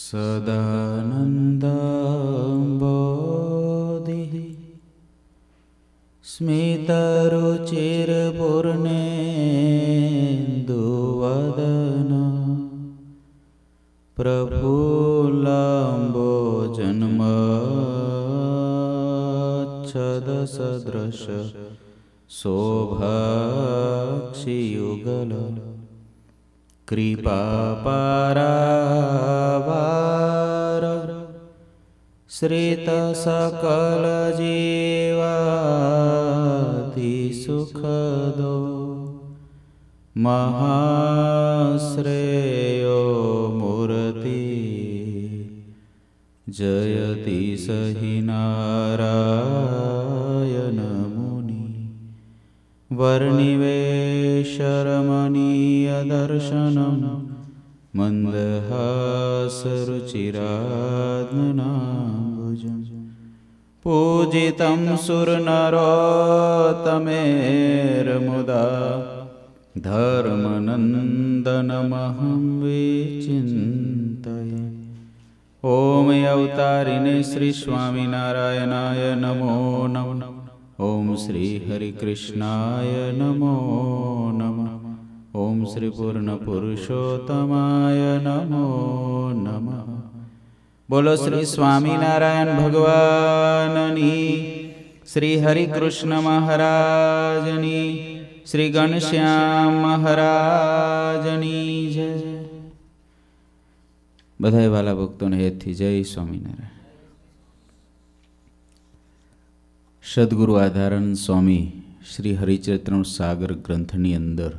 सदानन्दम्बो दुवदन स्मितरुचिरपूर्णेन्दुवदन जन्म छदसदृश शोभाक्षियुगल कृपापरावार श्रितसकलजीवति सुखदो महाश्रेयो मूर्ति जयति सहिनारा वर्णिवेशरमणीयदर्शनं मन्दहासरुचिरात्नाज पूजितं सुरनरोतमेर्मुदा धर्मनन्दनमहं विचिन्तये ॐ अवतारिणे श्रीस्वामिनारायणाय नमो नमो नमः ઓમ શ્રી હરિકૃષ્ણાય નમો નમ ઓમ શ્રી પૂર્ણ પુરુષોત્તમાય નમો નમ બોલો શ્રી સ્વામિનારાયણ ભગવાનની શ્રી હરિકૃષ્ણ મહારાજની શ્રી ઘનશ્યામ મહારાજની જય બધાય વાલા ભક્તોને હેતથી જય સ્વામિનારાયણ સદગુરુ આધારન સ્વામી શ્રી હરિચરિત્રણ સાગર ગ્રંથની અંદર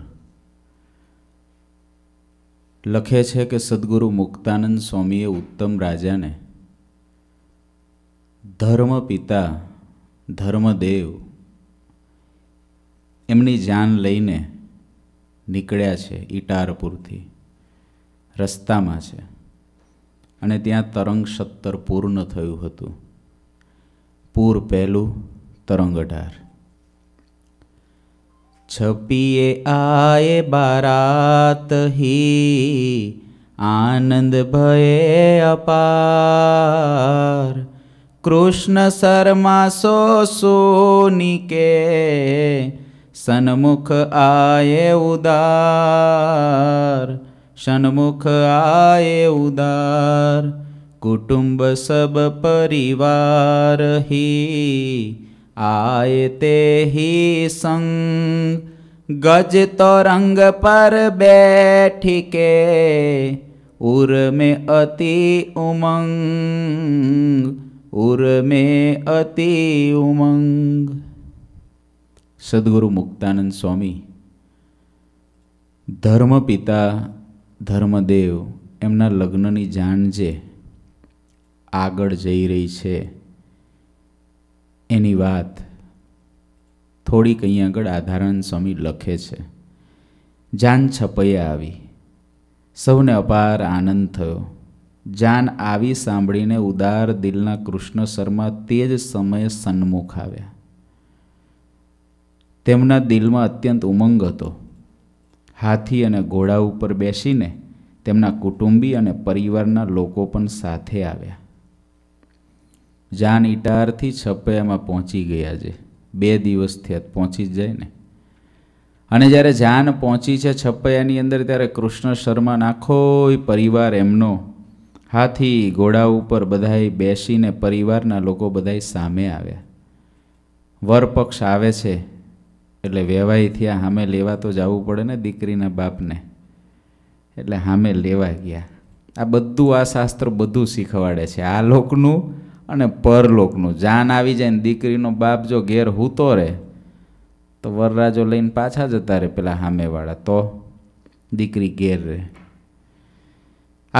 લખે છે કે સદગુરુ મુક્તાનંદ સ્વામીએ ઉત્તમ રાજાને ધર્મ પિતા ધર્મદેવ એમની જાન લઈને નીકળ્યા છે ઇટારપુરથી રસ્તામાં છે અને ત્યાં તરંગ સત્તર પૂર્ણ થયું હતું પૂર પહેલું તરંગ અઢાર છપીએ આએ બારાત હી આનંદ ભયે અપાર કૃષ્ણ શર્મા સો સોની કે સન્મુખ આયે ઉદાર સન્મુખ આયે ઉદાર કુટુંબ સબ પરિવાર હી आए ते ही संग गज तरंग पर बैठ के उर में अति उमंग उर में अति उमंग સદગુરુ મુક્તાનંદ સ્વામી ધર્મપિતા ધર્મદેવ એમના લગ્નની જાણ જે આગળ જઈ રહી છે એની વાત થોડીક અહીં આગળ આધારણ સ્વામી લખે છે જાન છપૈયા આવી સૌને અપાર આનંદ થયો જાન આવી સાંભળીને ઉદાર દિલના કૃષ્ણ શર્મા તે જ સમયે સન્મુખ આવ્યા તેમના દિલમાં અત્યંત ઉમંગ હતો હાથી અને ઘોડા ઉપર બેસીને તેમના કુટુંબી અને પરિવારના લોકો પણ સાથે આવ્યા જાન ઇટારથી છપૈયામાં પહોંચી ગયા છે બે દિવસ થયા પહોંચી જ જાય ને અને જ્યારે જાન પહોંચી છે છપૈયાની અંદર ત્યારે કૃષ્ણ શર્મા નાખોય પરિવાર એમનો હાથી ઘોડા ઉપર બધાએ બેસીને પરિવારના લોકો બધાએ સામે આવ્યા વરપક્ષ આવે છે એટલે વેવાઈ થયા સામે લેવા તો જવું પડે ને દીકરીના બાપને એટલે સામે લેવા ગયા આ બધું આ શાસ્ત્ર બધું શીખવાડે છે આ લોકનું અને પરલોકનું જાન આવી જાય ને દીકરીનો બાપ જો ઘેર હૂતો રહે તો વરરાજો લઈને પાછા જતા રહે પેલા સામેવાળા તો દીકરી ઘેર રહે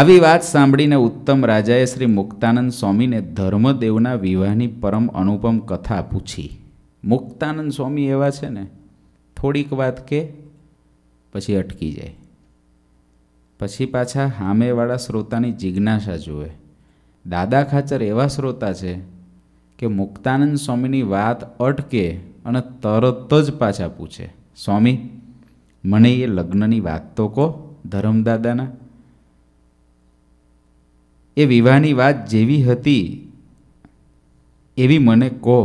આવી વાત સાંભળીને ઉત્તમ રાજાએ શ્રી મુક્તાનંદ સ્વામીને ધર્મદેવના વિવાહની પરમ અનુપમ કથા પૂછી મુક્તાનંદ સ્વામી એવા છે ને થોડીક વાત કે પછી અટકી જાય પછી પાછા સામેવાળા શ્રોતાની જિજ્ઞાસા જુએ દાદા ખાચર એવા શ્રોતા છે કે મુક્તાનંદ સ્વામીની વાત અટકે અને તરત જ પાછા પૂછે સ્વામી મને એ લગ્નની વાત તો કહો ધરમદાદાના એ વિવાહની વાત જેવી હતી એવી મને કહો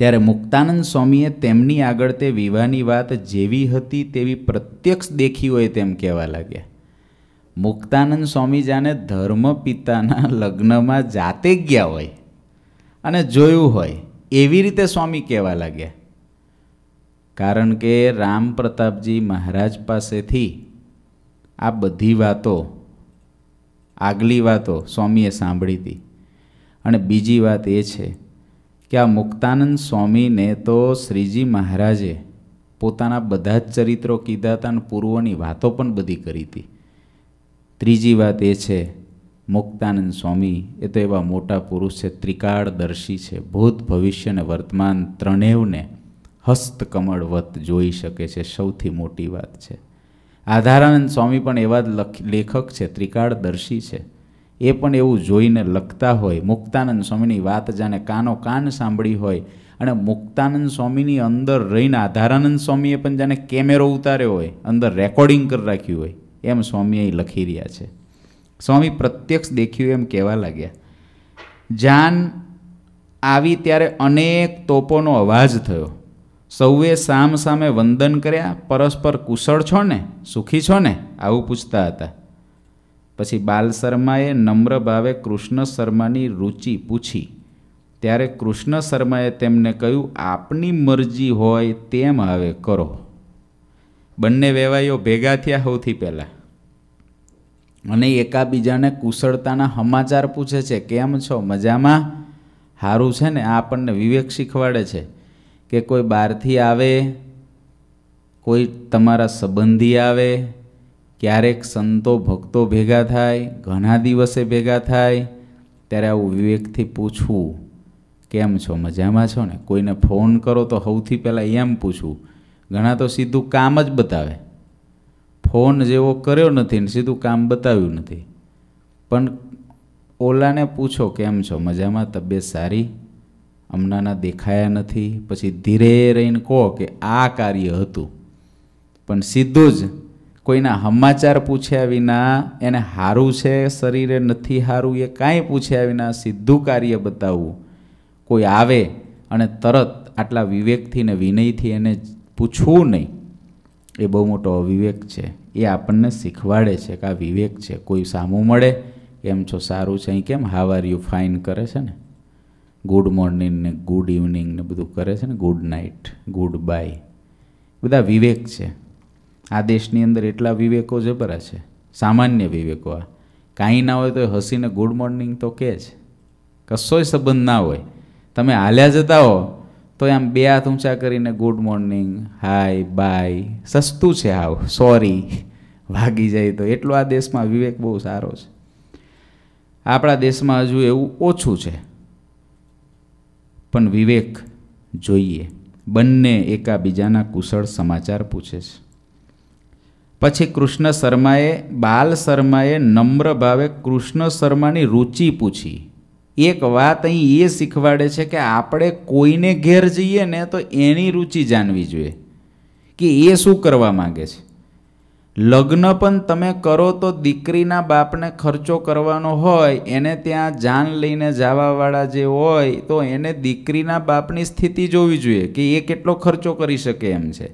ત્યારે મુક્તાનંદ સ્વામીએ તેમની આગળ તે વિવાહની વાત જેવી હતી તેવી પ્રત્યક્ષ દેખી હોય તેમ કહેવા લાગ્યા મુક્તાનંદ સ્વામી જાણે પિતાના લગ્નમાં જાતે ગયા હોય અને જોયું હોય એવી રીતે સ્વામી કહેવા લાગ્યા કારણ કે રામ પ્રતાપજી મહારાજ પાસેથી આ બધી વાતો આગલી વાતો સ્વામીએ સાંભળી હતી અને બીજી વાત એ છે કે આ મુક્તાનંદ સ્વામીને તો શ્રીજી મહારાજે પોતાના બધા જ ચરિત્રો કીધા હતા અને પૂર્વની વાતો પણ બધી કરી હતી ત્રીજી વાત એ છે મુક્તાનંદ સ્વામી એ તો એવા મોટા પુરુષ છે ત્રિકાળદર્શી છે ભૂત ભવિષ્ય અને વર્તમાન ત્રણેવને હસ્તકમળવત જોઈ શકે છે સૌથી મોટી વાત છે આધારાનંદ સ્વામી પણ એવા જ લેખક છે ત્રિકાળદર્શી છે એ પણ એવું જોઈને લખતા હોય મુક્તાનંદ સ્વામીની વાત જાણે કાનો કાન સાંભળી હોય અને મુક્તાનંદ સ્વામીની અંદર રહીને આધારાનંદ સ્વામીએ પણ જાણે કેમેરો ઉતાર્યો હોય અંદર રેકોર્ડિંગ કરી રાખ્યું હોય એમ સ્વામી અહીં લખી રહ્યા છે સ્વામી પ્રત્યક્ષ દેખ્યું એમ કહેવા લાગ્યા જાન આવી ત્યારે અનેક તોપોનો અવાજ થયો સૌએ સામ સામે વંદન કર્યા પરસ્પર કુશળ છો ને સુખી છો ને આવું પૂછતા હતા પછી બાલ શર્માએ નમ્ર ભાવે કૃષ્ણ શર્માની રુચિ પૂછી ત્યારે કૃષ્ણ શર્માએ તેમને કહ્યું આપની મરજી હોય તેમ હવે કરો બંને વેવાઈઓ ભેગા થયા સૌથી પહેલાં અને એકાબીજાને કુશળતાના સમાચાર પૂછે છે કેમ છો મજામાં સારું છે ને આ આપણને વિવેક શીખવાડે છે કે કોઈ બહારથી આવે કોઈ તમારા સંબંધી આવે ક્યારેક સંતો ભક્તો ભેગા થાય ઘણા દિવસે ભેગા થાય ત્યારે આવું વિવેકથી પૂછવું કેમ છો મજામાં છો ને કોઈને ફોન કરો તો સૌથી પહેલાં એમ પૂછવું ઘણા તો સીધું કામ જ બતાવે ફોન જેવો કર્યો નથી ને સીધું કામ બતાવ્યું નથી પણ ઓલાને પૂછો કેમ છો મજામાં તબિયત સારી હમણાંના દેખાયા નથી પછી ધીરે રહીને કહો કે આ કાર્ય હતું પણ સીધું જ કોઈના સમાચાર પૂછ્યા વિના એને સારું છે શરીરે નથી સારું એ કાંઈ પૂછ્યા વિના સીધું કાર્ય બતાવવું કોઈ આવે અને તરત આટલા વિવેકથી ને વિનયથી એને પૂછવું નહીં એ બહુ મોટો અવિવેક છે એ આપણને શીખવાડે છે કે આ વિવેક છે કોઈ સામું મળે કેમ છો સારું છે અહીં કેમ હાવાર યુ ફાઇન કરે છે ને ગુડ મોર્નિંગ ને ગુડ ઇવનિંગ ને બધું કરે છે ને ગુડ નાઇટ ગુડ બાય બધા વિવેક છે આ દેશની અંદર એટલા વિવેકો જબરા છે સામાન્ય વિવેકો આ કાંઈ ના હોય તો હસીને ગુડ મોર્નિંગ તો કહે છે કશોય સંબંધ ના હોય તમે હાલ્યા જતા હો તો એમ બે હાથ ઊંચા કરીને ગુડ મોર્નિંગ હાય બાય સસ્તું છે આવ સોરી વાગી જાય તો એટલો આ દેશમાં વિવેક બહુ સારો છે આપણા દેશમાં હજુ એવું ઓછું છે પણ વિવેક જોઈએ બંને એકાબીજાના કુશળ સમાચાર પૂછે છે પછી કૃષ્ણ શર્માએ બાલ શર્માએ નમ્ર ભાવે કૃષ્ણ શર્માની રુચિ પૂછી એક વાત અહીં એ શીખવાડે છે કે આપણે કોઈને ઘેર જઈએ ને તો એની રુચિ જાણવી જોઈએ કે એ શું કરવા માગે છે લગ્ન પણ તમે કરો તો દીકરીના બાપને ખર્ચો કરવાનો હોય એને ત્યાં જાન લઈને જવાવાળા જે હોય તો એને દીકરીના બાપની સ્થિતિ જોવી જોઈએ કે એ કેટલો ખર્ચો કરી શકે એમ છે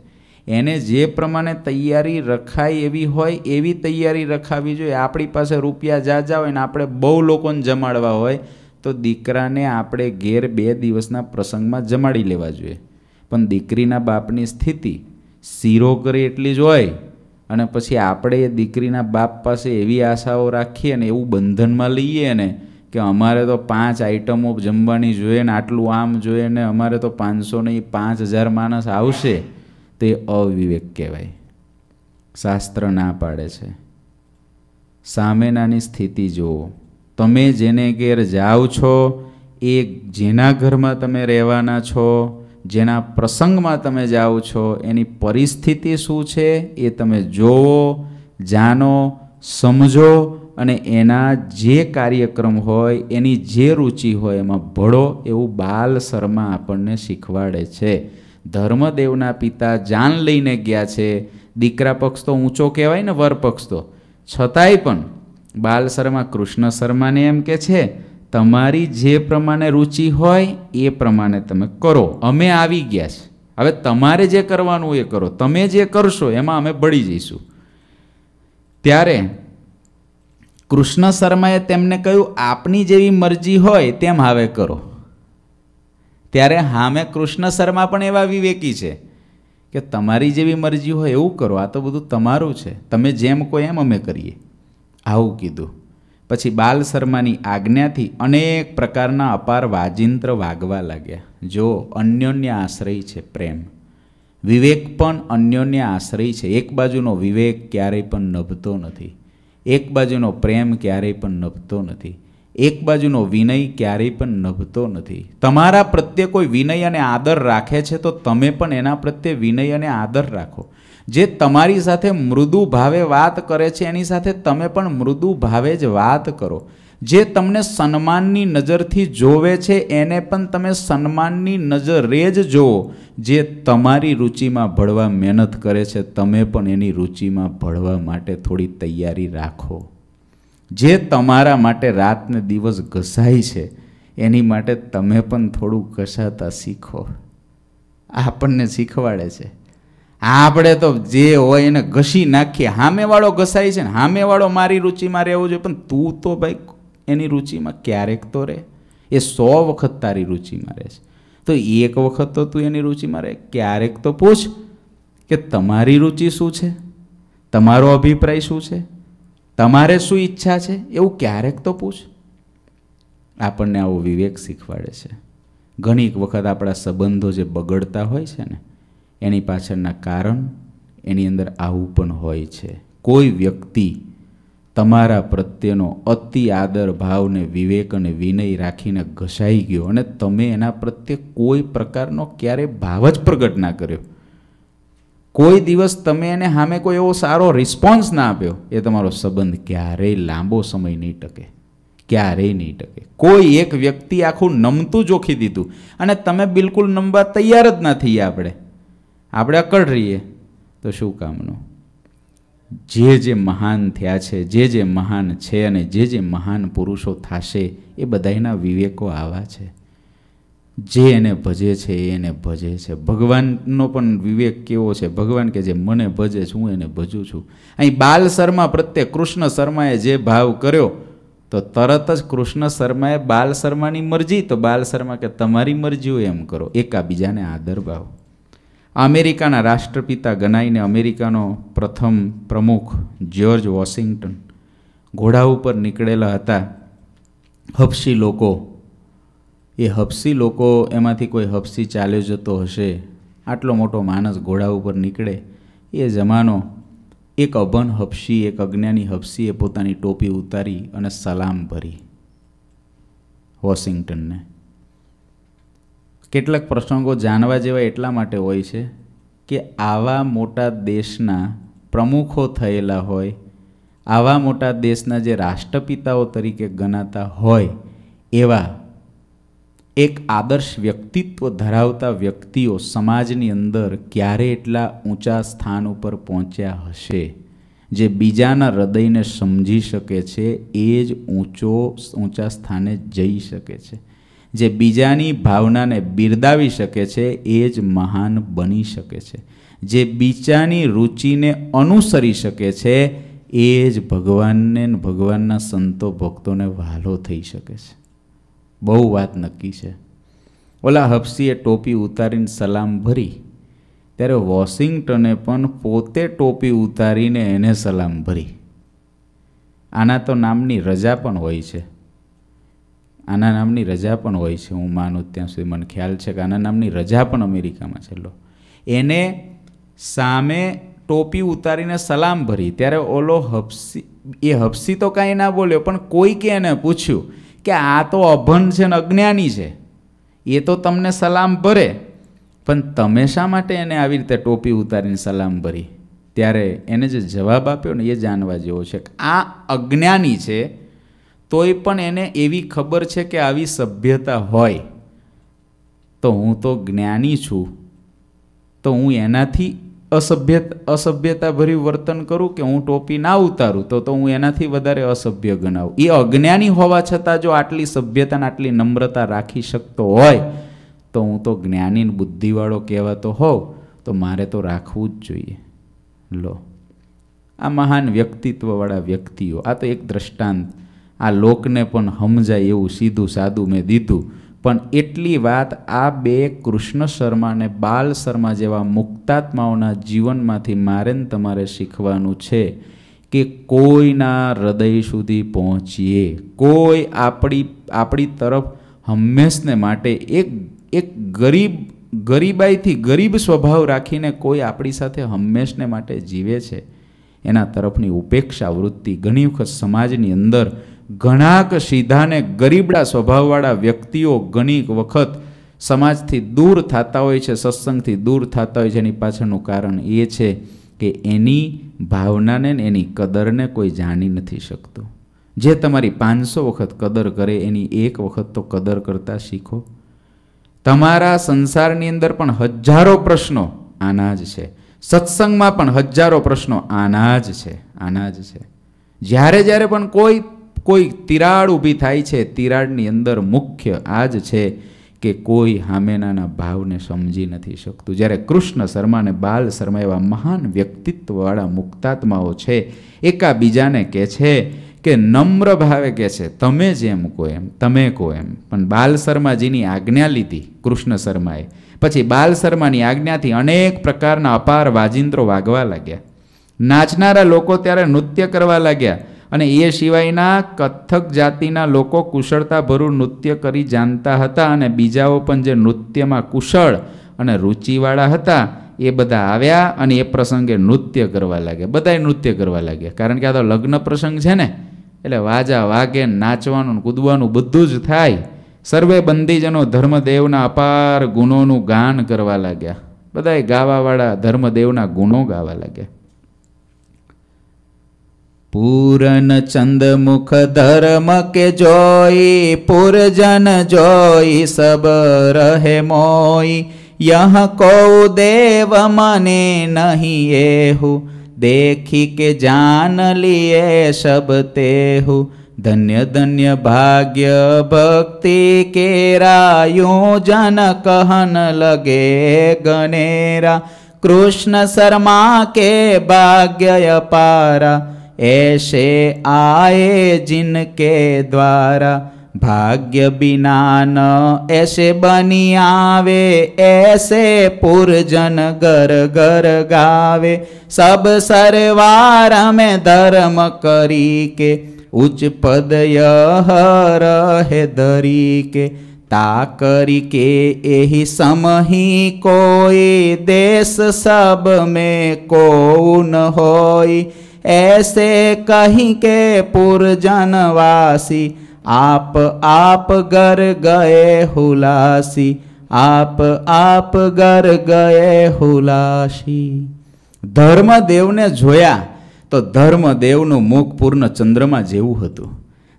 એને જે પ્રમાણે તૈયારી રખાય એવી હોય એવી તૈયારી રખાવી જોઈએ આપણી પાસે રૂપિયા જાજા હોય ને આપણે બહુ લોકોને જમાડવા હોય તો દીકરાને આપણે ઘેર બે દિવસના પ્રસંગમાં જમાડી લેવા જોઈએ પણ દીકરીના બાપની સ્થિતિ શીરો કરે એટલી જ હોય અને પછી આપણે એ દીકરીના બાપ પાસે એવી આશાઓ રાખીએ ને એવું બંધનમાં લઈએ ને કે અમારે તો પાંચ આઈટમો જમવાની જોઈએ ને આટલું આમ જોઈએ ને અમારે તો પાંચસો નહીં પાંચ હજાર માણસ આવશે તે અવિવેક કહેવાય શાસ્ત્ર ના પાડે છે સામેનાની સ્થિતિ જુઓ તમે જેને ઘેર જાઓ છો એ જેના ઘરમાં તમે રહેવાના છો જેના પ્રસંગમાં તમે જાઓ છો એની પરિસ્થિતિ શું છે એ તમે જોવો જાણો સમજો અને એના જે કાર્યક્રમ હોય એની જે રુચિ હોય એમાં ભળો એવું બાલ શર્મા આપણને શીખવાડે છે ધર્મદેવના પિતા જાન લઈને ગયા છે દીકરા પક્ષ તો ઊંચો કહેવાય ને વર પક્ષ તો છતાંય પણ બાલ શર્મા કૃષ્ણ શર્માને એમ કે છે તમારી જે પ્રમાણે રુચિ હોય એ પ્રમાણે તમે કરો અમે આવી ગયા છે હવે તમારે જે કરવાનું એ કરો તમે જે કરશો એમાં અમે બળી જઈશું ત્યારે કૃષ્ણ શર્માએ તેમને કહ્યું આપની જેવી મરજી હોય તેમ હવે કરો ત્યારે હામે કૃષ્ણ શર્મા પણ એવા વિવેકી છે કે તમારી જેવી મરજી હોય એવું કરો આ તો બધું તમારું છે તમે જેમ કોઈ એમ અમે કરીએ આવું કીધું પછી બાલ શર્માની આજ્ઞાથી અનેક પ્રકારના અપાર વાજિંત્ર વાગવા લાગ્યા જો અન્યોન્ય આશ્રય છે પ્રેમ વિવેક પણ અન્યોન્ય આશ્રય છે એક બાજુનો વિવેક ક્યારેય પણ નભતો નથી એક બાજુનો પ્રેમ ક્યારેય પણ નભતો નથી એક બાજુનો વિનય ક્યારેય પણ નભતો નથી તમારા પ્રત્યે કોઈ વિનય અને આદર રાખે છે તો તમે પણ એના પ્રત્યે વિનય અને આદર રાખો જે તમારી સાથે મૃદુ ભાવે વાત કરે છે એની સાથે તમે પણ મૃદુ ભાવે જ વાત કરો જે તમને સન્માનની નજરથી જોવે છે એને પણ તમે સન્માનની નજરે જ જોવો જે તમારી રુચિમાં ભળવા મહેનત કરે છે તમે પણ એની રુચિમાં ભળવા માટે થોડી તૈયારી રાખો જે તમારા માટે રાતને દિવસ ઘસાય છે એની માટે તમે પણ થોડું ઘસાતા શીખો આપણને શીખવાડે છે આપણે તો જે હોય એને ઘસી નાખીએ સામેવાળો ઘસાય છે ને સામેવાળો મારી રુચિમાં રહેવો જોઈએ પણ તું તો ભાઈ એની રુચિમાં ક્યારેક તો રહે એ સો વખત તારી રુચિમાં રહે છે તો એક વખત તો તું એની રુચિમાં રહે ક્યારેક તો પૂછ કે તમારી રુચિ શું છે તમારો અભિપ્રાય શું છે તમારે શું ઈચ્છા છે એવું ક્યારેક તો પૂછ આપણને આવો વિવેક શીખવાડે છે ઘણીક વખત આપણા સંબંધો જે બગડતા હોય છે ને એની પાછળના કારણ એની અંદર આવું પણ હોય છે કોઈ વ્યક્તિ તમારા પ્રત્યેનો અતિ આદર ભાવને વિવેક અને વિનય રાખીને ઘસાઈ ગયો અને તમે એના પ્રત્યે કોઈ પ્રકારનો ક્યારેય ભાવ જ પ્રગટ ના કર્યો કોઈ દિવસ તમે એને સામે કોઈ એવો સારો રિસ્પોન્સ ના આપ્યો એ તમારો સંબંધ ક્યારેય લાંબો સમય નહીં ટકે ક્યારેય નહીં ટકે કોઈ એક વ્યક્તિ આખું નમતું જોખી દીધું અને તમે બિલકુલ નમવા તૈયાર જ ના થઈએ આપણે આપણે અકળ રહીએ તો શું કામનું જે જે મહાન થયા છે જે જે મહાન છે અને જે જે મહાન પુરુષો થશે એ બધાના વિવેકો આવા છે જે એને ભજે છે એ એને ભજે છે ભગવાનનો પણ વિવેક કેવો છે ભગવાન કે જે મને ભજે છે હું એને ભજું છું અહીં બાલ શર્મા પ્રત્યે કૃષ્ણ શર્માએ જે ભાવ કર્યો તો તરત જ કૃષ્ણ શર્માએ બાલ શર્માની મરજી તો બાલ શર્મા કે તમારી મરજી હોય એમ કરો એકાબીજાને આદર ભાવ અમેરિકાના રાષ્ટ્રપિતા ગણાઈને અમેરિકાનો પ્રથમ પ્રમુખ જ્યોર્જ વોશિંગ્ટન ઘોડા ઉપર નીકળેલા હતા હપસી લોકો એ હપસી લોકો એમાંથી કોઈ હપસી ચાલ્યો જતો હશે આટલો મોટો માણસ ઘોડા ઉપર નીકળે એ જમાનો એક અભન હપસી એક અજ્ઞાની હપસીએ પોતાની ટોપી ઉતારી અને સલામ ભરી વોશિંગ્ટનને કેટલાક પ્રસંગો જાણવા જેવા એટલા માટે હોય છે કે આવા મોટા દેશના પ્રમુખો થયેલા હોય આવા મોટા દેશના જે રાષ્ટ્રપિતાઓ તરીકે ગણાતા હોય એવા એક આદર્શ વ્યક્તિત્વ ધરાવતા વ્યક્તિઓ સમાજની અંદર ક્યારે એટલા ઊંચા સ્થાન ઉપર પહોંચ્યા હશે જે બીજાના હૃદયને સમજી શકે છે એ જ ઊંચો ઊંચા સ્થાને જઈ શકે છે જે બીજાની ભાવનાને બિરદાવી શકે છે એ જ મહાન બની શકે છે જે બીજાની રુચિને અનુસરી શકે છે એ જ ભગવાનને ભગવાનના સંતો ભક્તોને વહાલો થઈ શકે છે બહુ વાત નક્કી છે ઓલા હફસીએ ટોપી ઉતારીને સલામ ભરી ત્યારે વોશિંગ્ટને પણ પોતે ટોપી ઉતારીને એને સલામ ભરી આના તો નામની રજા પણ હોય છે આના નામની રજા પણ હોય છે હું માનું ત્યાં સુધી મને ખ્યાલ છે કે આના નામની રજા પણ અમેરિકામાં છે લો એને સામે ટોપી ઉતારીને સલામ ભરી ત્યારે ઓલો હપસી એ હપસી તો કાંઈ ના બોલ્યો પણ કોઈકે એને પૂછ્યું કે આ તો અભન છે ને અજ્ઞાની છે એ તો તમને સલામ ભરે પણ તમે શા માટે એને આવી રીતે ટોપી ઉતારીને સલામ ભરી ત્યારે એને જે જવાબ આપ્યો ને એ જાણવા જેવો છે કે આ અજ્ઞાની છે તોય પણ એને એવી ખબર છે કે આવી સભ્યતા હોય તો હું તો જ્ઞાની છું તો હું એનાથી અસભ્ય અસભ્યતાભર્યું વર્તન કરું કે હું ટોપી ના ઉતારું તો તો હું એનાથી વધારે અસભ્ય ગણાવું એ અજ્ઞાની હોવા છતાં જો આટલી સભ્યતાને આટલી નમ્રતા રાખી શકતો હોય તો હું તો જ્ઞાની બુદ્ધિવાળો કહેવાતો હોઉં તો મારે તો રાખવું જ જોઈએ લો આ મહાન વ્યક્તિત્વવાળા વ્યક્તિઓ આ તો એક દ્રષ્ટાંત આ લોકને પણ સમજાય એવું સીધું સાદું મેં દીધું પણ એટલી વાત આ બે કૃષ્ણ શર્મા અને બાલ શર્મા જેવા મુક્તાત્માઓના જીવનમાંથી મારે તમારે શીખવાનું છે કે કોઈના હૃદય સુધી પહોંચીએ કોઈ આપણી આપણી તરફ હંમેશને માટે એક એક ગરીબ ગરીબાઈથી ગરીબ સ્વભાવ રાખીને કોઈ આપણી સાથે હંમેશને માટે જીવે છે એના તરફની ઉપેક્ષા વૃત્તિ ઘણી વખત સમાજની અંદર ઘણાક સીધાને ગરીબડા સ્વભાવવાળા વ્યક્તિઓ ઘણી વખત સમાજથી દૂર થતા હોય છે સત્સંગથી દૂર થતા હોય છે એની પાછળનું કારણ એ છે કે એની ભાવનાને ને એની કદરને કોઈ જાણી નથી શકતો જે તમારી પાંચસો વખત કદર કરે એની એક વખત તો કદર કરતા શીખો તમારા સંસારની અંદર પણ હજારો પ્રશ્નો આના જ છે સત્સંગમાં પણ હજારો પ્રશ્નો આના જ છે આના જ છે જ્યારે જ્યારે પણ કોઈ કોઈ તિરાડ ઊભી થાય છે તિરાડની અંદર મુખ્ય આ જ છે કે કોઈ હામેનાના ભાવને સમજી નથી શકતું જ્યારે કૃષ્ણ શર્મા અને બાલ શર્મા એવા મહાન વ્યક્તિત્વવાળા મુક્તાત્માઓ છે એકાબીજાને કહે છે કે નમ્ર ભાવે કહે છે તમે જેમ કહો એમ તમે કહો એમ પણ બાલ શર્માજીની આજ્ઞા લીધી કૃષ્ણ શર્માએ પછી બાલ શર્માની આજ્ઞાથી અનેક પ્રકારના અપાર વાજિંત્રો વાગવા લાગ્યા નાચનારા લોકો ત્યારે નૃત્ય કરવા લાગ્યા અને એ સિવાયના કથક જાતિના લોકો કુશળતાભરું નૃત્ય કરી જાણતા હતા અને બીજાઓ પણ જે નૃત્યમાં કુશળ અને રુચિવાળા હતા એ બધા આવ્યા અને એ પ્રસંગે નૃત્ય કરવા લાગ્યા બધાએ નૃત્ય કરવા લાગ્યા કારણ કે આ તો લગ્ન પ્રસંગ છે ને એટલે વાજા વાગે નાચવાનું કૂદવાનું બધું જ થાય સર્વે બંદીજનો ધર્મદેવના અપાર ગુણોનું ગાન કરવા લાગ્યા બધાએ ગાવાવાળા ધર્મદેવના ગુણો ગાવા લાગ્યા પૂરન ચંદ મુખ ધર્મ કે જોઈ પૂરજન જોઈ સબ રહે મોઈ યહ કૌ દેવ મને નહીં એહુ देखी के जान लिए सब तेहु धन्य धन्य भाग्य भक्ति के रायो जन कहन लगे गनेरा कृष्ण शर्मा के भाग्य अपारा ऐसे आए जिनके द्वारा भाग्य बिना न ऐसे बनी आवे ऐसे पुरजन घर घर गावे सब सरवार में धर्म करी के उच्च पद यह रहे दरी के ताकरी के यही समही कोई देश सब में कौन होई ऐसे कहीं के पुरजनवासी आप आप गर गए हुलासी આપ આપ ગર ગયે હુલાશી ધર્મદેવને જોયા તો ધર્મદેવનું મુખ પૂર્ણ ચંદ્રમાં જેવું હતું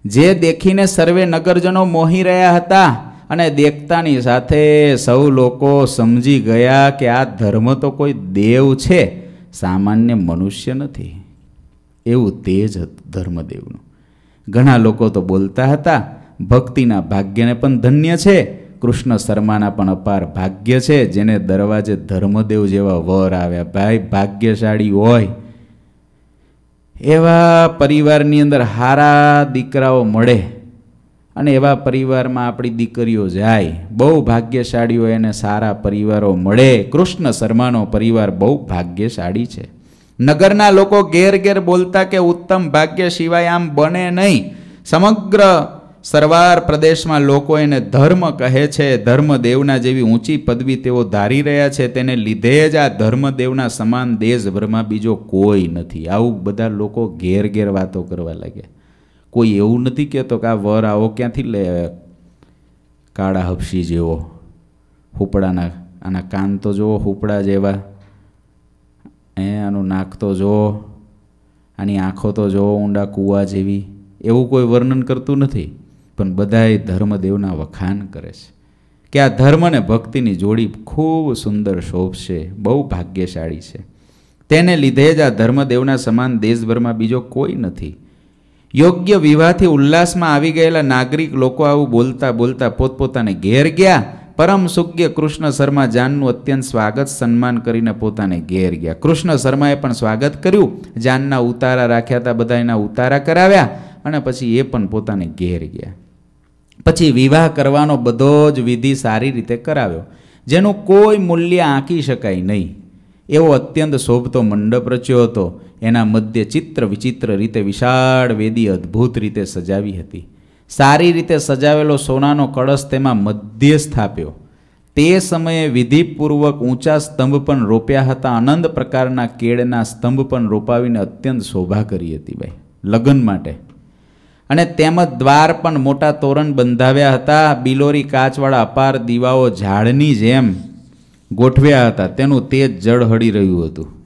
જે દેખીને સર્વે નગરજનો મોહી રહ્યા હતા અને દેખતાની સાથે સૌ લોકો સમજી ગયા કે આ ધર્મ તો કોઈ દેવ છે સામાન્ય મનુષ્ય નથી એવું તેજ હતું ધર્મદેવનું ઘણા લોકો તો બોલતા હતા ભક્તિના ભાગ્યને પણ ધન્ય છે કૃષ્ણ શર્માના પણ અપાર ભાગ્ય છે જેને દરવાજે ધર્મદેવ જેવા વર આવ્યા ભાઈ ભાગ્યશાળી હોય એવા પરિવારની અંદર હારા દીકરાઓ મળે અને એવા પરિવારમાં આપણી દીકરીઓ જાય બહુ ભાગ્યશાળીઓ એને સારા પરિવારો મળે કૃષ્ણ શર્માનો પરિવાર બહુ ભાગ્યશાળી છે નગરના લોકો ઘેર ઘેર બોલતા કે ઉત્તમ ભાગ્ય સિવાય આમ બને નહીં સમગ્ર સરવાર પ્રદેશમાં લોકો એને ધર્મ કહે છે ધર્મદેવના જેવી ઊંચી પદવી તેઓ ધારી રહ્યા છે તેને લીધે જ આ ધર્મદેવના સમાન દેશભરમાં બીજો કોઈ નથી આવું બધા લોકો ઘેર ઘેર વાતો કરવા લાગ્યા કોઈ એવું નથી કહેતો કે આ વર આવો ક્યાંથી લે કાળા હપશી જેવો હુપડાના આના કાન તો જુઓ હુપડા જેવા એ આનું નાક તો જો આની આંખો તો જો ઊંડા કૂવા જેવી એવું કોઈ વર્ણન કરતું નથી પણ બધાએ ધર્મદેવના વખાણ કરે છે કે આ ધર્મ અને ભક્તિની જોડી ખૂબ સુંદર શોભશે બહુ ભાગ્યશાળી છે તેને લીધે જ આ ધર્મદેવના સમાન દેશભરમાં બીજો કોઈ નથી યોગ્ય વિવાહથી ઉલ્લાસમાં આવી ગયેલા નાગરિક લોકો આવું બોલતા બોલતા પોતપોતાને ઘેર ગયા પરમ સુજ્ઞ કૃષ્ણ શર્મા જાનનું અત્યંત સ્વાગત સન્માન કરીને પોતાને ઘેર ગયા કૃષ્ણ શર્માએ પણ સ્વાગત કર્યું જાનના ઉતારા રાખ્યા હતા બધા એના ઉતારા કરાવ્યા અને પછી એ પણ પોતાને ઘેર ગયા પછી વિવાહ કરવાનો બધો જ વિધિ સારી રીતે કરાવ્યો જેનું કોઈ મૂલ્ય આંકી શકાય નહીં એવો અત્યંત શોભતો મંડપ રચ્યો હતો એના મધ્ય ચિત્ર વિચિત્ર રીતે વિશાળ વેદી અદ્ભુત રીતે સજાવી હતી સારી રીતે સજાવેલો સોનાનો કળશ તેમાં મધ્ય સ્થાપ્યો તે સમયે વિધિપૂર્વક ઊંચા સ્તંભ પણ રોપ્યા હતા આનંદ પ્રકારના કેળના સ્તંભ પણ રોપાવીને અત્યંત શોભા કરી હતી ભાઈ લગ્ન માટે અને તેમજ દ્વાર પણ મોટા તોરણ બંધાવ્યા હતા બિલોરી કાચવાળા અપાર દીવાઓ ઝાડની જેમ ગોઠવ્યા હતા તેનું તેજ જળ હળી રહ્યું હતું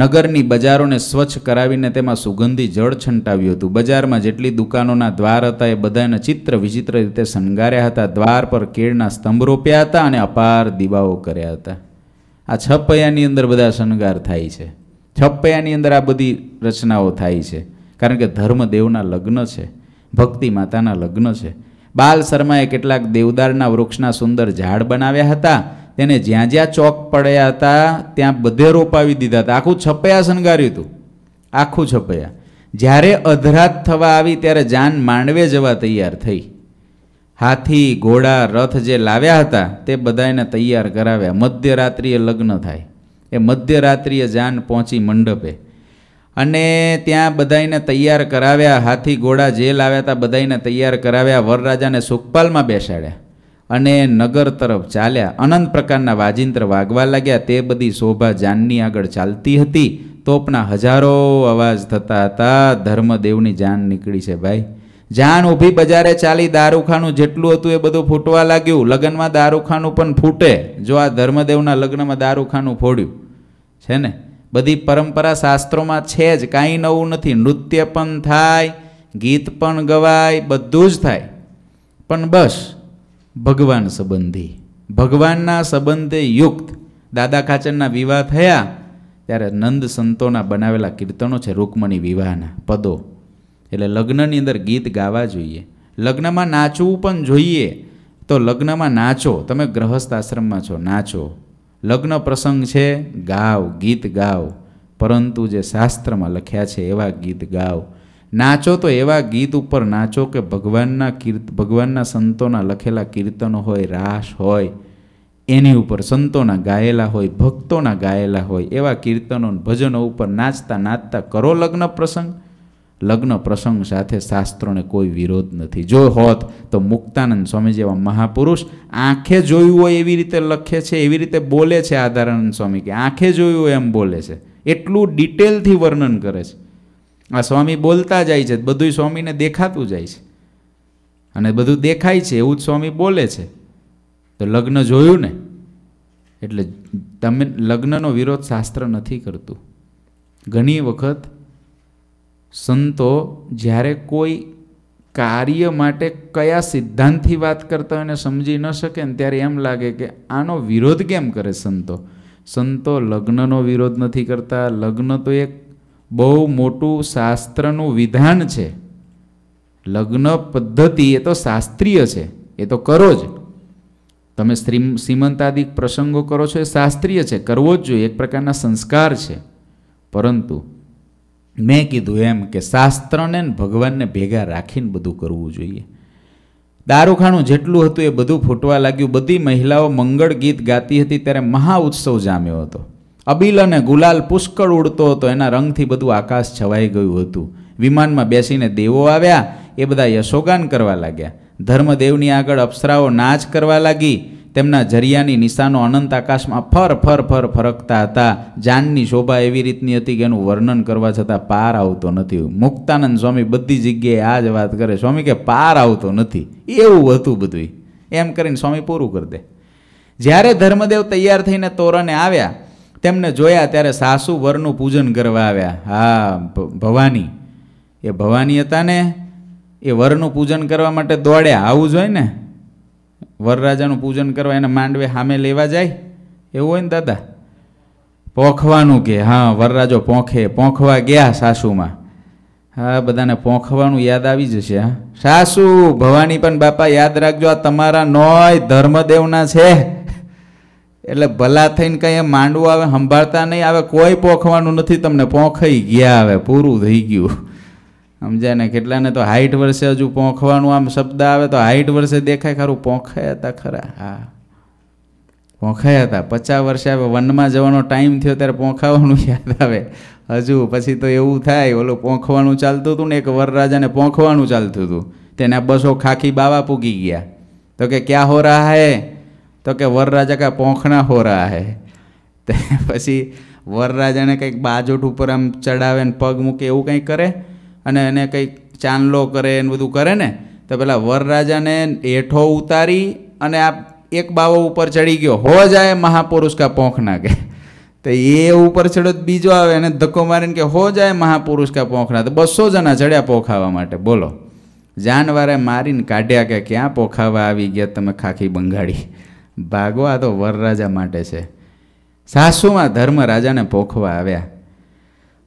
નગરની બજારોને સ્વચ્છ કરાવીને તેમાં સુગંધી જળ છંટાવ્યું હતું બજારમાં જેટલી દુકાનોના દ્વાર હતા એ બધાને ચિત્ર વિચિત્ર રીતે શણગાર્યા હતા દ્વાર પર કેળના સ્તંભ રોપ્યા હતા અને અપાર દીવાઓ કર્યા હતા આ છપૈયાની અંદર બધા શણગાર થાય છે છપૈયાની અંદર આ બધી રચનાઓ થાય છે કારણ કે ધર્મદેવના લગ્ન છે ભક્તિ માતાના લગ્ન છે બાલ શર્માએ કેટલાક દેવદારના વૃક્ષના સુંદર ઝાડ બનાવ્યા હતા તેને જ્યાં જ્યાં ચોક પડ્યા હતા ત્યાં બધે રોપાવી દીધા હતા આખું છપૈયા શણગાર્યું હતું આખું છપૈયા જ્યારે અધરાત થવા આવી ત્યારે જાન માંડવે જવા તૈયાર થઈ હાથી ઘોડા રથ જે લાવ્યા હતા તે બધાને તૈયાર કરાવ્યા મધ્યરાત્રિએ લગ્ન થાય એ મધ્યરાત્રિએ જાન પહોંચી મંડપે અને ત્યાં બધાને તૈયાર કરાવ્યા હાથી ઘોડા જે લાવ્યા હતા બધાને તૈયાર કરાવ્યા વરરાજાને સુખપાલમાં બેસાડ્યા અને નગર તરફ ચાલ્યા અનંત પ્રકારના વાજિંત્ર વાગવા લાગ્યા તે બધી શોભા જાનની આગળ ચાલતી હતી તોપના હજારો અવાજ થતા હતા ધર્મદેવની જાન નીકળી છે ભાઈ જાન ઊભી બજારે ચાલી દારૂખાનું જેટલું હતું એ બધું ફૂટવા લાગ્યું લગ્નમાં દારૂખાનું પણ ફૂટે જો આ ધર્મદેવના લગ્નમાં દારૂખાનું ફોડ્યું છે ને બધી પરંપરા શાસ્ત્રોમાં છે જ કાંઈ નવું નથી નૃત્ય પણ થાય ગીત પણ ગવાય બધું જ થાય પણ બસ ભગવાન સંબંધી ભગવાનના સંબંધે યુક્ત દાદા કાચનના વિવાહ થયા ત્યારે નંદ સંતોના બનાવેલા કીર્તનો છે રૂકમણી વિવાહના પદો એટલે લગ્નની અંદર ગીત ગાવા જોઈએ લગ્નમાં નાચવું પણ જોઈએ તો લગ્નમાં નાચો તમે ગ્રહસ્થ આશ્રમમાં છો નાચો લગ્ન પ્રસંગ છે ગાવ ગીત ગાવ પરંતુ જે શાસ્ત્રમાં લખ્યા છે એવા ગીત ગાવ નાચો તો એવા ગીત ઉપર નાચો કે ભગવાનના કીર્ત ભગવાનના સંતોના લખેલા કીર્તનો હોય રાસ હોય એની ઉપર સંતોના ગાયેલા હોય ભક્તોના ગાયેલા હોય એવા કીર્તનો ભજનો ઉપર નાચતા નાચતા કરો લગ્ન પ્રસંગ લગ્ન પ્રસંગ સાથે શાસ્ત્રોને કોઈ વિરોધ નથી જો હોત તો મુક્તાનંદ સ્વામી જેવા મહાપુરુષ આંખે જોયું હોય એવી રીતે લખે છે એવી રીતે બોલે છે આધારાનંદ સ્વામી કે આંખે જોયું હોય એમ બોલે છે એટલું ડિટેલથી વર્ણન કરે છે આ સ્વામી બોલતા જાય છે બધું સ્વામીને દેખાતું જાય છે અને બધું દેખાય છે એવું જ સ્વામી બોલે છે તો લગ્ન જોયું ને એટલે તમે લગ્નનો વિરોધ શાસ્ત્ર નથી કરતું ઘણી વખત સંતો જ્યારે કોઈ કાર્ય માટે કયા સિદ્ધાંતથી વાત કરતા હોય ને સમજી ન શકે ને ત્યારે એમ લાગે કે આનો વિરોધ કેમ કરે સંતો સંતો લગ્નનો વિરોધ નથી કરતા લગ્ન તો એક બહુ મોટું શાસ્ત્રનું વિધાન છે લગ્ન પદ્ધતિ એ તો શાસ્ત્રીય છે એ તો કરો જ તમે શ્રી શ્રીમંતાદિક પ્રસંગો કરો છો એ શાસ્ત્રીય છે કરવો જ જોઈએ એક પ્રકારના સંસ્કાર છે પરંતુ મેં કીધું એમ કે શાસ્ત્રને ભગવાનને ભેગા રાખીને બધું કરવું જોઈએ દારૂખાણું જેટલું હતું એ બધું ફૂટવા લાગ્યું બધી મહિલાઓ મંગળ ગીત ગાતી હતી ત્યારે મહા ઉત્સવ જામ્યો હતો અબીલ અને ગુલાલ પુષ્કળ ઉડતો હતો એના રંગથી બધું આકાશ છવાઈ ગયું હતું વિમાનમાં બેસીને દેવો આવ્યા એ બધા યશોગાન કરવા લાગ્યા ધર્મદેવની આગળ અપ્સરાઓ નાચ કરવા લાગી તેમના જરિયાની નિશાનો અનંત આકાશમાં ફર ફર ફર ફરકતા હતા જાનની શોભા એવી રીતની હતી કે એનું વર્ણન કરવા છતાં પાર આવતો નથી મુક્તાનંદ સ્વામી બધી જગ્યાએ આ જ વાત કરે સ્વામી કે પાર આવતો નથી એવું હતું બધું એમ કરીને સ્વામી પૂરું કરી દે જ્યારે ધર્મદેવ તૈયાર થઈને તોરણે આવ્યા તેમને જોયા ત્યારે સાસુ વરનું પૂજન કરવા આવ્યા હા ભવાની એ ભવાની હતા ને એ વરનું પૂજન કરવા માટે દોડ્યા આવું જ હોય ને વરરાજાનું પૂજન કરવા એને માંડવે સામે લેવા જાય એવું હોય ને દાદા પોંખવાનું કે હા વરરાજો પોંખે પોંખવા ગયા સાસુમાં હા બધાને પોંખવાનું યાદ આવી જશે હા સાસુ ભવાની પણ બાપા યાદ રાખજો આ તમારા નોય ધર્મદેવના છે એટલે ભલા થઈને કંઈ માંડવું આવે સંભાળતા નહીં આવે કોઈ પોખવાનું નથી તમને પોંખાઈ ગયા આવે પૂરું થઈ ગયું સમજાય ને કેટલાને તો હાઈટ વર્ષે હજુ પોંખવાનું આમ શબ્દ આવે તો હાઈટ વર્ષે દેખાય ખરું પોંખાયા હતા ખરા હા પોંખાયા હતા પચાસ વર્ષે આવે વનમાં જવાનો ટાઈમ થયો ત્યારે પોંખાવાનું યાદ આવે હજુ પછી તો એવું થાય ઓલું પોંખવાનું ચાલતું હતું ને એક વરરાજાને પોંખવાનું ચાલતું હતું તેના બસો ખાખી બાવા પૂગી ગયા તો કે ક્યાં હો રહા હે તો કે વરરાજા કાં પોંખણા હોરા હે તે પછી વરરાજાને કંઈક બાજોટ ઉપર આમ ચડાવે ને પગ મૂકે એવું કંઈક કરે અને એને કંઈક ચાંદલો કરે ને બધું કરે ને તો પેલા વરરાજાને હેઠો ઉતારી અને આ એક બાવો ઉપર ચડી ગયો હો જાય મહાપુરુષ કા પોંખના કે તો એ ઉપર ચડો બીજો આવે એને ધક્કો મારીને કે હો જાય મહાપુરુષ કા પોંખના તો બસો જણા ચડ્યા પોખાવા માટે બોલો જાનવારે મારીને કાઢ્યા કે ક્યાં પોખાવા આવી ગયા તમે ખાખી બંગાળી ભાગવા તો વરરાજા માટે છે સાસુમાં ધર્મ રાજાને પોખવા આવ્યા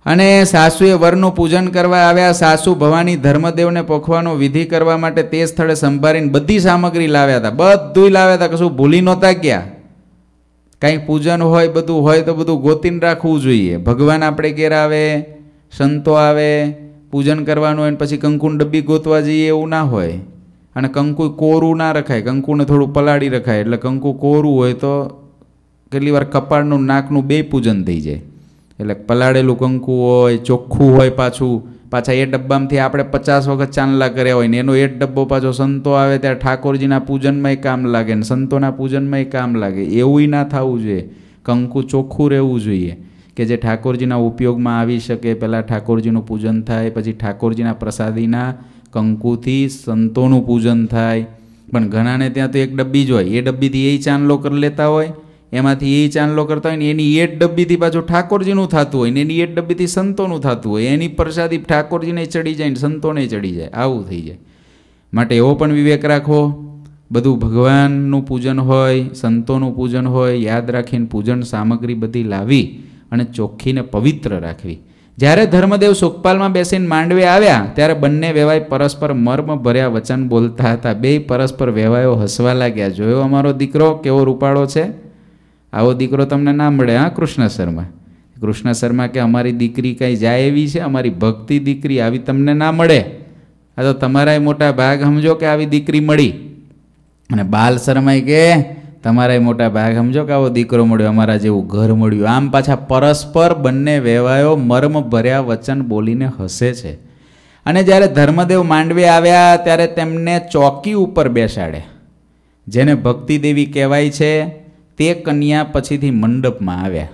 અને સાસુએ વરનું પૂજન કરવા આવ્યા સાસુ ભવાની ધર્મદેવને પોખવાનો વિધિ કરવા માટે તે સ્થળે સંભાળીને બધી સામગ્રી લાવ્યા હતા બધું લાવ્યા હતા કશું ભૂલી નહોતા ગયા કાંઈ પૂજન હોય બધું હોય તો બધું ગોતીને રાખવું જોઈએ ભગવાન આપણે ઘેર આવે સંતો આવે પૂજન કરવાનું હોય પછી કંકુન ડબ્બી ગોતવા જઈએ એવું ના હોય અને કંકુ કોરું ના રખાય કંકુને થોડું પલાળી રખાય એટલે કંકુ કોરું હોય તો કેટલી વાર કપાળનું નાકનું બે પૂજન થઈ જાય એટલે પલાળેલું કંકુ હોય ચોખ્ખું હોય પાછું પાછા એ ડબ્બામાંથી આપણે પચાસ વખત ચાંદલા કર્યા હોય ને એનો એ ડબ્બો પાછો સંતો આવે ત્યારે ઠાકોરજીના પૂજનમાંય કામ લાગે ને સંતોના પૂજનમાંય કામ લાગે એવું ના થવું જોઈએ કંકુ ચોખ્ખું રહેવું જોઈએ કે જે ઠાકોરજીના ઉપયોગમાં આવી શકે પહેલાં ઠાકોરજીનું પૂજન થાય પછી ઠાકોરજીના પ્રસાદીના કંકુથી સંતોનું પૂજન થાય પણ ઘણાને ત્યાં તો એક ડબ્બી જ હોય એ ડબ્બીથી એ ચાંદલો કરી લેતા હોય એમાંથી એ ચાંદલો કરતા હોય ને એની એ જ ડબ્બીથી પાછું ઠાકોરજીનું થતું હોય ને એની એ ડબ્બીથી સંતોનું થતું હોય એની પ્રસાદી ઠાકોરજીને ચડી જાય ને સંતોને ચડી જાય આવું થઈ જાય માટે એવો પણ વિવેક રાખો બધું ભગવાનનું પૂજન હોય સંતોનું પૂજન હોય યાદ રાખીને પૂજન સામગ્રી બધી લાવી અને ચોખ્ખીને પવિત્ર રાખવી જ્યારે ધર્મદેવ સુખપાલમાં બેસીને માંડવે આવ્યા ત્યારે બંને વેવાય પરસ્પર મર્મ ભર્યા વચન બોલતા હતા બે પરસ્પર વેવાયો હસવા લાગ્યા જોયો અમારો દીકરો કેવો રૂપાળો છે આવો દીકરો તમને ના મળે હા કૃષ્ણ શર્મા કૃષ્ણ શર્મા કે અમારી દીકરી કંઈ જાય એવી છે અમારી ભક્તિ દીકરી આવી તમને ના મળે આ તો તમારાય મોટા ભાગ સમજો કે આવી દીકરી મળી અને બાલ શર્માએ કે તમારા મોટા ભાગ સમજો કે આવો દીકરો મળ્યો અમારા જેવું ઘર મળ્યું આમ પાછા પરસ્પર બંને વેવાયો મર્મ ભર્યા વચન બોલીને હસે છે અને જ્યારે ધર્મદેવ માંડવી આવ્યા ત્યારે તેમને ચોકી ઉપર બેસાડે જેને ભક્તિ દેવી કહેવાય છે તે કન્યા પછીથી મંડપમાં આવ્યા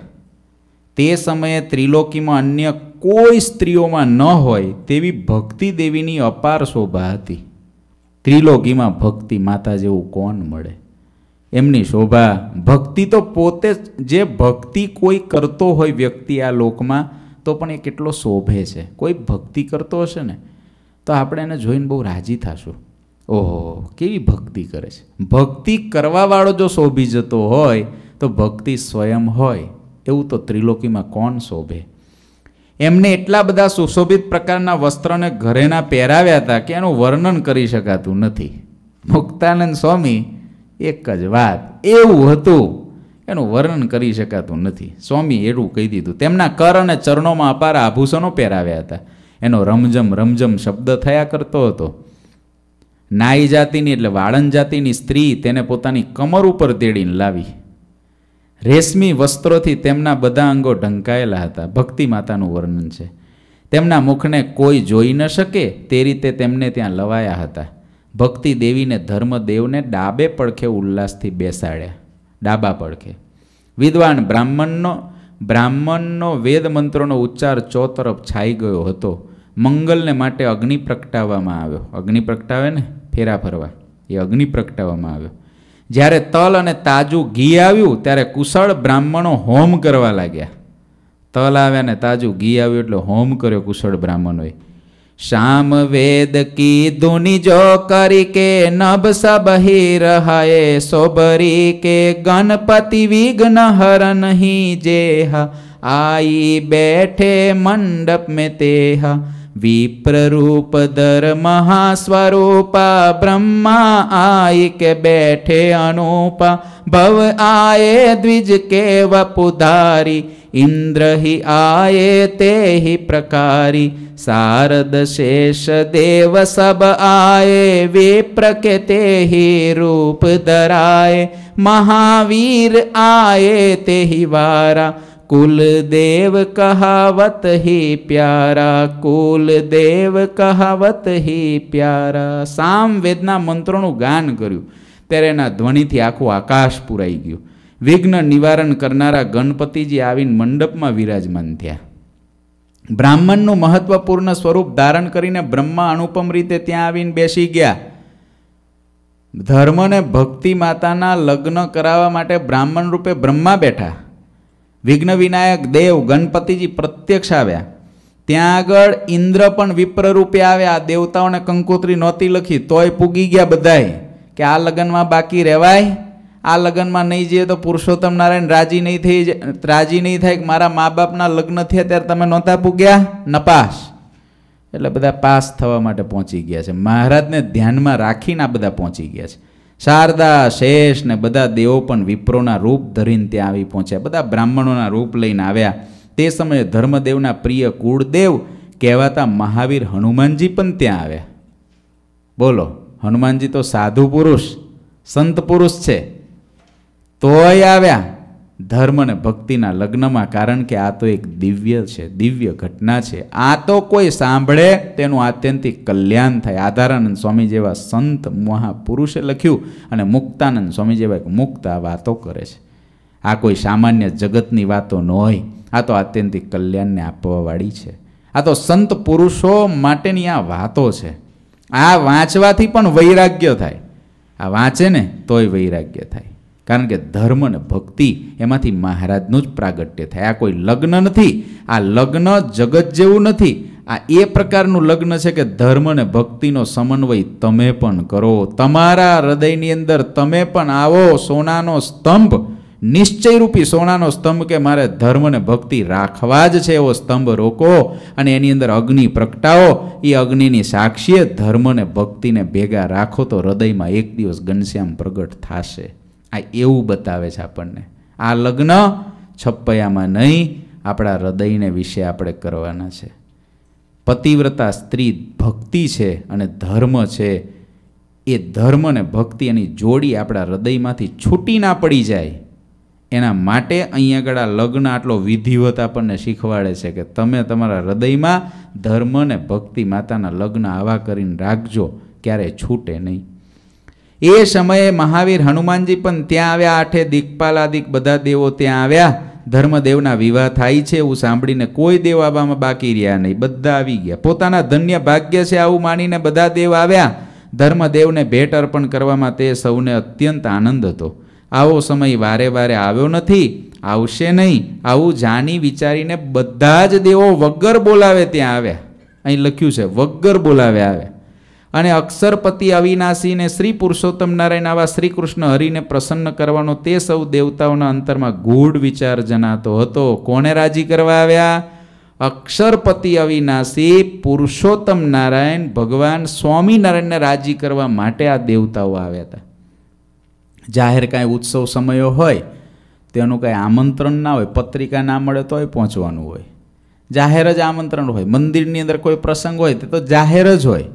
તે સમયે ત્રિલોકીમાં અન્ય કોઈ સ્ત્રીઓમાં ન હોય તેવી ભક્તિ દેવીની અપાર શોભા હતી ત્રિલોકીમાં ભક્તિ માતા જેવું કોણ મળે એમની શોભા ભક્તિ તો પોતે જે ભક્તિ કોઈ કરતો હોય વ્યક્તિ આ લોકમાં તો પણ એ કેટલો શોભે છે કોઈ ભક્તિ કરતો હશે ને તો આપણે એને જોઈને બહુ રાજી થશું ઓહો કેવી ભક્તિ કરે છે ભક્તિ કરવાવાળો જો શોભી જતો હોય તો ભક્તિ સ્વયં હોય એવું તો ત્રિલોકીમાં કોણ શોભે એમને એટલા બધા સુશોભિત પ્રકારના વસ્ત્રને ઘરેના પહેરાવ્યા હતા કે એનું વર્ણન કરી શકાતું નથી મુક્તાનંદ સ્વામી એક જ વાત એવું હતું એનું વર્ણન કરી શકાતું નથી સ્વામી એવું કહી દીધું તેમના કર અને ચરણોમાં અપાર આભૂષણો પહેરાવ્યા હતા એનો રમઝમ રમઝમ શબ્દ થયા કરતો હતો નાઈ જાતિની એટલે વાળંદ જાતિની સ્ત્રી તેને પોતાની કમર ઉપર તેડીને લાવી રેશમી વસ્ત્રોથી તેમના બધા અંગો ઢંકાયેલા હતા ભક્તિ માતાનું વર્ણન છે તેમના મુખને કોઈ જોઈ ન શકે તે રીતે તેમને ત્યાં લવાયા હતા ભક્તિ દેવીને ધર્મદેવને ડાબે પડખે ઉલ્લાસથી બેસાડ્યા ડાબા પડખે વિદ્વાન બ્રાહ્મણનો બ્રાહ્મણનો વેદ મંત્રોનો ઉચ્ચાર ચોતરફ છાઈ ગયો હતો મંગલને માટે અગ્નિ પ્રગટાવવામાં આવ્યો અગ્નિ પ્રગટાવે ને ફેરા ફરવા એ અગ્નિ પ્રગટાવવામાં આવ્યો જ્યારે તલ અને તાજું ઘી આવ્યું ત્યારે કુશળ બ્રાહ્મણો હોમ કરવા લાગ્યા તલ આવ્યા ને તાજું ઘી આવ્યું એટલે હોમ કર્યો કુશળ બ્રાહ્મણોએ શ્યામ વેદ કી ધૂની જો કરી કે નભ સબ હી રહે સોબરી કે ગણપતિ વિઘ્ન હરન હી જેહ आई बैठे मंडप में तेह विप्र रूप दर महास्वरूप ब्रह्मा आई के बैठे अनूप भव आए द्विज के वपुधारी ઇન્દ્ર હિ આયે તે પ્રકારી શારદ શેષ દેવ સબ આયે વિપ્ર કે તે રૂપ ધરાય મહાવીર આયે તે હિ વારા कुल देव कहावत ही प्यारा कुल देव कहावत ही प्यारा સામ વેદના મંત્રોનું ગાન કર્યું ત્યારે એના ધ્વનિથી આખું આકાશ પુરાઈ ગયું વિઘ્ન નિવારણ કરનારા ગણપતિજી આવીને મંડપમાં વિરાજમાન થયા બ્રાહ્મણનું મહત્વપૂર્ણ સ્વરૂપ ધારણ કરીને બ્રહ્મા અનુપમ રીતે ત્યાં આવીને બેસી ગયા ધર્મને ભક્તિ માતાના લગ્ન કરાવવા માટે બ્રાહ્મણ રૂપે બ્રહ્મા બેઠા વિઘ્ન વિનાયક દેવ ગણપતિજી પ્રત્યક્ષ આવ્યા ત્યાં આગળ ઇન્દ્ર પણ વિપ્ર રૂપે આવે આ દેવતાઓને કંકોત્રી નહોતી લખી તોય પૂગી ગયા બધાય કે આ લગ્નમાં બાકી રહેવાય આ લગ્નમાં નહીં જઈએ તો પુરુષોત્તમ નારાયણ રાજી નહીં થઈ રાજી નહીં થાય કે મારા મા બાપના લગ્ન થયા ત્યારે તમે નહોતા પૂગ્યા નપાસ એટલે બધા પાસ થવા માટે પહોંચી ગયા છે મહારાજને ધ્યાનમાં રાખીને આ બધા પહોંચી ગયા છે શારદા શેષ ને બધા દેવો પણ વિપ્રોના રૂપ ધરીને ત્યાં આવી પહોંચ્યા બધા બ્રાહ્મણોના રૂપ લઈને આવ્યા તે સમયે ધર્મદેવના પ્રિય કુળદેવ કહેવાતા મહાવીર હનુમાનજી પણ ત્યાં આવ્યા બોલો હનુમાનજી તો સાધુ પુરુષ સંત પુરુષ છે તોય આવ્યા ધર્મ અને ભક્તિના લગ્નમાં કારણ કે આ તો એક દિવ્ય છે દિવ્ય ઘટના છે આ તો કોઈ સાંભળે તેનું આત્યંતિક કલ્યાણ થાય આધારાનંદ સ્વામી જેવા સંત મહાપુરુષે લખ્યું અને મુક્તાનંદ સ્વામી જેવા એક મુક્ત આ વાતો કરે છે આ કોઈ સામાન્ય જગતની વાતો ન હોય આ તો આત્યંતિક કલ્યાણને આપવાવાળી છે આ તો સંત પુરુષો માટેની આ વાતો છે આ વાંચવાથી પણ વૈરાગ્ય થાય આ વાંચે ને તોય વૈરાગ્ય થાય કારણ કે ધર્મ ને ભક્તિ એમાંથી મહારાજનું જ પ્રાગટ્ય થાય આ કોઈ લગ્ન નથી આ લગ્ન જગત જેવું નથી આ એ પ્રકારનું લગ્ન છે કે ધર્મ ને ભક્તિનો સમન્વય તમે પણ કરો તમારા હૃદયની અંદર તમે પણ આવો સોનાનો સ્તંભ નિશ્ચયરૂપી સોનાનો સ્તંભ કે મારે ધર્મ ને ભક્તિ રાખવા જ છે એવો સ્તંભ રોકો અને એની અંદર અગ્નિ પ્રગટાવો એ અગ્નિની સાક્ષીએ ધર્મ ને ભક્તિને ભેગા રાખો તો હૃદયમાં એક દિવસ ઘનશ્યામ પ્રગટ થશે આ એવું બતાવે છે આપણને આ લગ્ન છપ્પયામાં નહીં આપણા હૃદયને વિશે આપણે કરવાના છે પતિવ્રતા સ્ત્રી ભક્તિ છે અને ધર્મ છે એ ધર્મ અને ભક્તિ એની જોડી આપણા હૃદયમાંથી છૂટી ના પડી જાય એના માટે અહીંયા આગળ આ લગ્ન આટલો વિધિવત આપણને શીખવાડે છે કે તમે તમારા હૃદયમાં ધર્મ ને ભક્તિ માતાના લગ્ન આવા કરીને રાખજો ક્યારેય છૂટે નહીં એ સમયે મહાવીર હનુમાનજી પણ ત્યાં આવ્યા આઠે દિક્પાલાદિક બધા દેવો ત્યાં આવ્યા ધર્મદેવના વિવાહ થાય છે એવું સાંભળીને કોઈ દેવ આવવામાં બાકી રહ્યા નહીં બધા આવી ગયા પોતાના ધન્ય ભાગ્ય છે આવું માનીને બધા દેવ આવ્યા ધર્મદેવને ભેટ અર્પણ કરવામાં તે સૌને અત્યંત આનંદ હતો આવો સમય વારે વારે આવ્યો નથી આવશે નહીં આવું જાણી વિચારીને બધા જ દેવો વગર બોલાવે ત્યાં આવ્યા અહીં લખ્યું છે વગર બોલાવે આવે અને અક્ષરપતિ અવિનાશી ને શ્રી પુરુષોત્તમ નારાયણ આવા શ્રી કૃષ્ણ હરિને પ્રસન્ન કરવાનો તે સૌ દેવતાઓના અંતરમાં ગૂઢ વિચાર જણાતો હતો કોને રાજી કરવા આવ્યા અક્ષરપતિ અવિનાશી પુરુષોત્તમ નારાયણ ભગવાન સ્વામિનારાયણને રાજી કરવા માટે આ દેવતાઓ આવ્યા હતા જાહેર કાંઈ ઉત્સવ સમયો હોય તેનું કાંઈ આમંત્રણ ના હોય પત્રિકા ના મળે તો તોય પહોંચવાનું હોય જાહેર જ આમંત્રણ હોય મંદિરની અંદર કોઈ પ્રસંગ હોય તે તો જાહેર જ હોય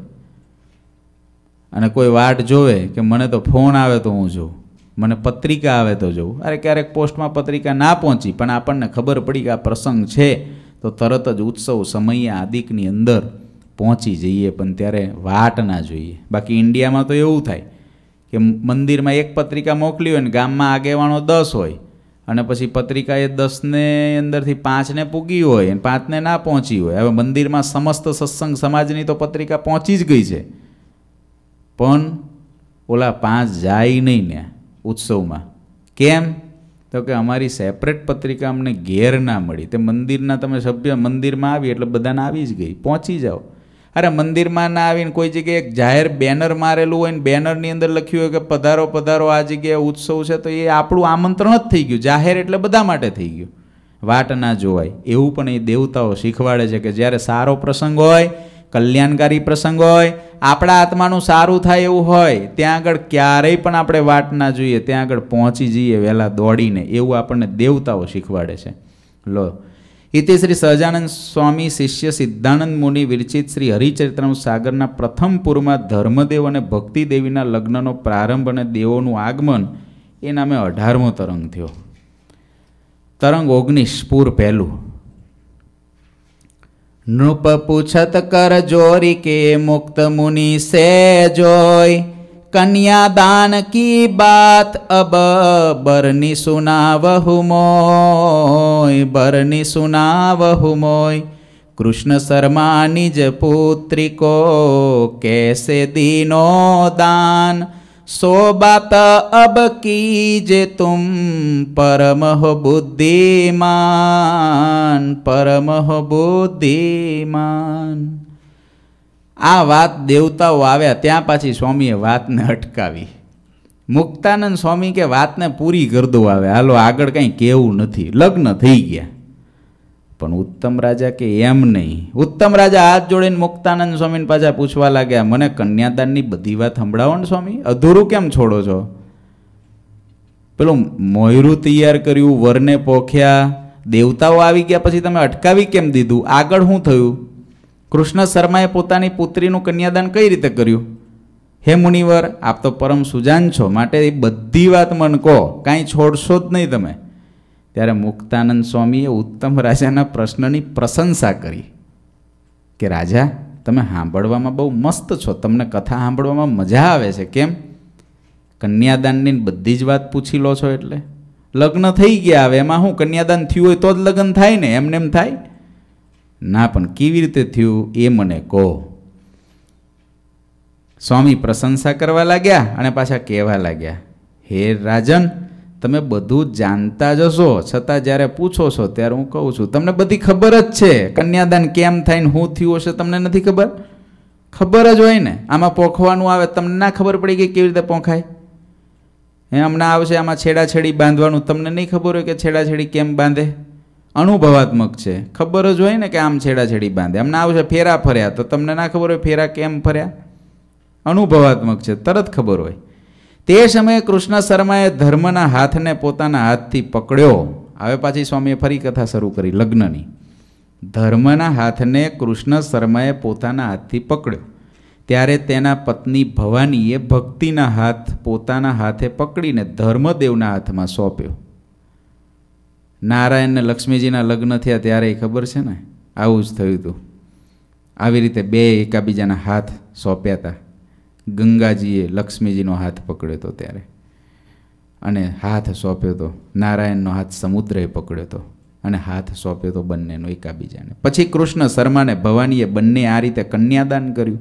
અને કોઈ વાટ જોવે કે મને તો ફોન આવે તો હું જોઉં મને પત્રિકા આવે તો જોઉં અરે ક્યારેક પોસ્ટમાં પત્રિકા ના પહોંચી પણ આપણને ખબર પડી કે આ પ્રસંગ છે તો તરત જ ઉત્સવ સમયે આદિકની અંદર પહોંચી જઈએ પણ ત્યારે વાટ ના જોઈએ બાકી ઇન્ડિયામાં તો એવું થાય કે મંદિરમાં એક પત્રિકા મોકલી હોય ને ગામમાં આગેવાનો દસ હોય અને પછી પત્રિકા એ દસને અંદરથી પાંચને પૂગી હોય અને પાંચને ના પહોંચી હોય હવે મંદિરમાં સમસ્ત સત્સંગ સમાજની તો પત્રિકા પહોંચી જ ગઈ છે પણ ઓલા પાંચ જાય નહીં ને ઉત્સવમાં કેમ તો કે અમારી સેપરેટ પત્રિકા અમને ઘેર ના મળી તે મંદિરના તમે સભ્ય મંદિરમાં આવી એટલે બધાને આવી જ ગઈ પહોંચી જાઓ અરે મંદિરમાં ના આવીને કોઈ જગ્યાએ એક જાહેર બેનર મારેલું હોય ને બેનરની અંદર લખ્યું હોય કે પધારો પધારો આ જગ્યાએ ઉત્સવ છે તો એ આપણું આમંત્રણ જ થઈ ગયું જાહેર એટલે બધા માટે થઈ ગયું વાટ ના જોવાય એવું પણ એ દેવતાઓ શીખવાડે છે કે જ્યારે સારો પ્રસંગ હોય કલ્યાણકારી પ્રસંગ હોય આપણા આત્માનું સારું થાય એવું હોય ત્યાં આગળ ક્યારેય પણ આપણે વાટ ના જોઈએ ત્યાં આગળ પહોંચી જઈએ વહેલા દોડીને એવું આપણને દેવતાઓ શીખવાડે છે લો ઇતિ શ્રી સહજાનંદ સ્વામી શિષ્ય સિદ્ધાનંદ મુનિ વિરચિત શ્રી હરિચરિત્રમ સાગરના પ્રથમ પૂરમાં ધર્મદેવ અને ભક્તિ દેવીના લગ્નનો પ્રારંભ અને દેવોનું આગમન એ નામે અઢારમો તરંગ થયો તરંગ ઓગણીસ પૂર પહેલું नृप पूछत कर जोरी के मुक्त मुनि से जोय कन्यादान की बात अब बरनी सुनावहु मोय बरनी सुनावहु मोय कृष्ण शर्मा निज पुत्री को कैसे दीनो दान સો બાત अब की તુમ પરમહ परम हो બુદ્ધિમાન પરમ બુદ્ધિમાન આ વાત દેવતાઓ આવ્યા ત્યાં પાછી સ્વામીએ વાતને અટકાવી મુક્તાનંદ સ્વામી કે વાતને પૂરી કરદો આવે હાલો આગળ કંઈ કહેવું નથી લગ્ન થઈ ગયા પણ ઉત્તમ રાજા કે એમ નહીં ઉત્તમ રાજા હાથ જોડીને મુક્તાનંદ સ્વામીને પાછા પૂછવા લાગ્યા મને કન્યાદાનની બધી વાત સંભળાવો ને સ્વામી અધૂરું કેમ છોડો છો પેલું મોયરું તૈયાર કર્યું વરને પોખ્યા દેવતાઓ આવી ગયા પછી તમે અટકાવી કેમ દીધું આગળ શું થયું કૃષ્ણ શર્માએ પોતાની પુત્રીનું કન્યાદાન કઈ રીતે કર્યું હે મુનિવર આપ તો પરમ સુજાન છો માટે એ બધી વાત મને કહો કાંઈ છોડશો જ નહીં તમે ત્યારે મુક્તાનંદ સ્વામીએ ઉત્તમ રાજાના પ્રશ્નની પ્રશંસા કરી કે રાજા તમે સાંભળવામાં બહુ મસ્ત છો તમને કથા સાંભળવામાં મજા આવે છે કેમ કન્યાદાનની બધી જ વાત પૂછી લો છો એટલે લગ્ન થઈ ગયા હવે એમાં હું કન્યાદાન થયું હોય તો જ લગ્ન થાય ને એમને એમ થાય ના પણ કેવી રીતે થયું એ મને કહો સ્વામી પ્રશંસા કરવા લાગ્યા અને પાછા કહેવા લાગ્યા હે રાજન તમે બધું જાણતા જશો છતાં જ્યારે પૂછો છો ત્યારે હું કહું છું તમને બધી ખબર જ છે કન્યાદાન કેમ થાય ને શું થયું હશે તમને નથી ખબર ખબર જ હોય ને આમાં પોખવાનું આવે તમને ના ખબર પડી ગઈ કેવી રીતે પોખાય એ હમણાં આવશે આમાં છેડાછેડી બાંધવાનું તમને નહીં ખબર હોય કે છેડાછેડી કેમ બાંધે અનુભવાત્મક છે ખબર જ હોય ને કે આમ છેડાછેડી બાંધે અમને આવશે ફેરા ફર્યા તો તમને ના ખબર હોય ફેરા કેમ ફર્યા અનુભવાત્મક છે તરત ખબર હોય તે સમયે કૃષ્ણ શર્માએ ધર્મના હાથને પોતાના હાથથી પકડ્યો હવે પાછી સ્વામીએ ફરી કથા શરૂ કરી લગ્નની ધર્મના હાથને કૃષ્ણ શર્માએ પોતાના હાથથી પકડ્યો ત્યારે તેના પત્ની ભવાનીએ ભક્તિના હાથ પોતાના હાથે પકડીને ધર્મદેવના હાથમાં સોંપ્યો નારાયણને લક્ષ્મીજીના લગ્ન થયા ત્યારે એ ખબર છે ને આવું જ થયું હતું આવી રીતે બે એકાબીજાના હાથ સોંપ્યા હતા ગંગાજીએ લક્ષ્મીજીનો હાથ પકડ્યો હતો ત્યારે અને હાથ સોંપ્યો હતો નારાયણનો હાથ સમુદ્રએ પકડ્યો હતો અને હાથ સોંપ્યો હતો બંનેનો એકાબીજાને પછી કૃષ્ણ શર્માને ભવાનીએ બંને આ રીતે કન્યાદાન કર્યું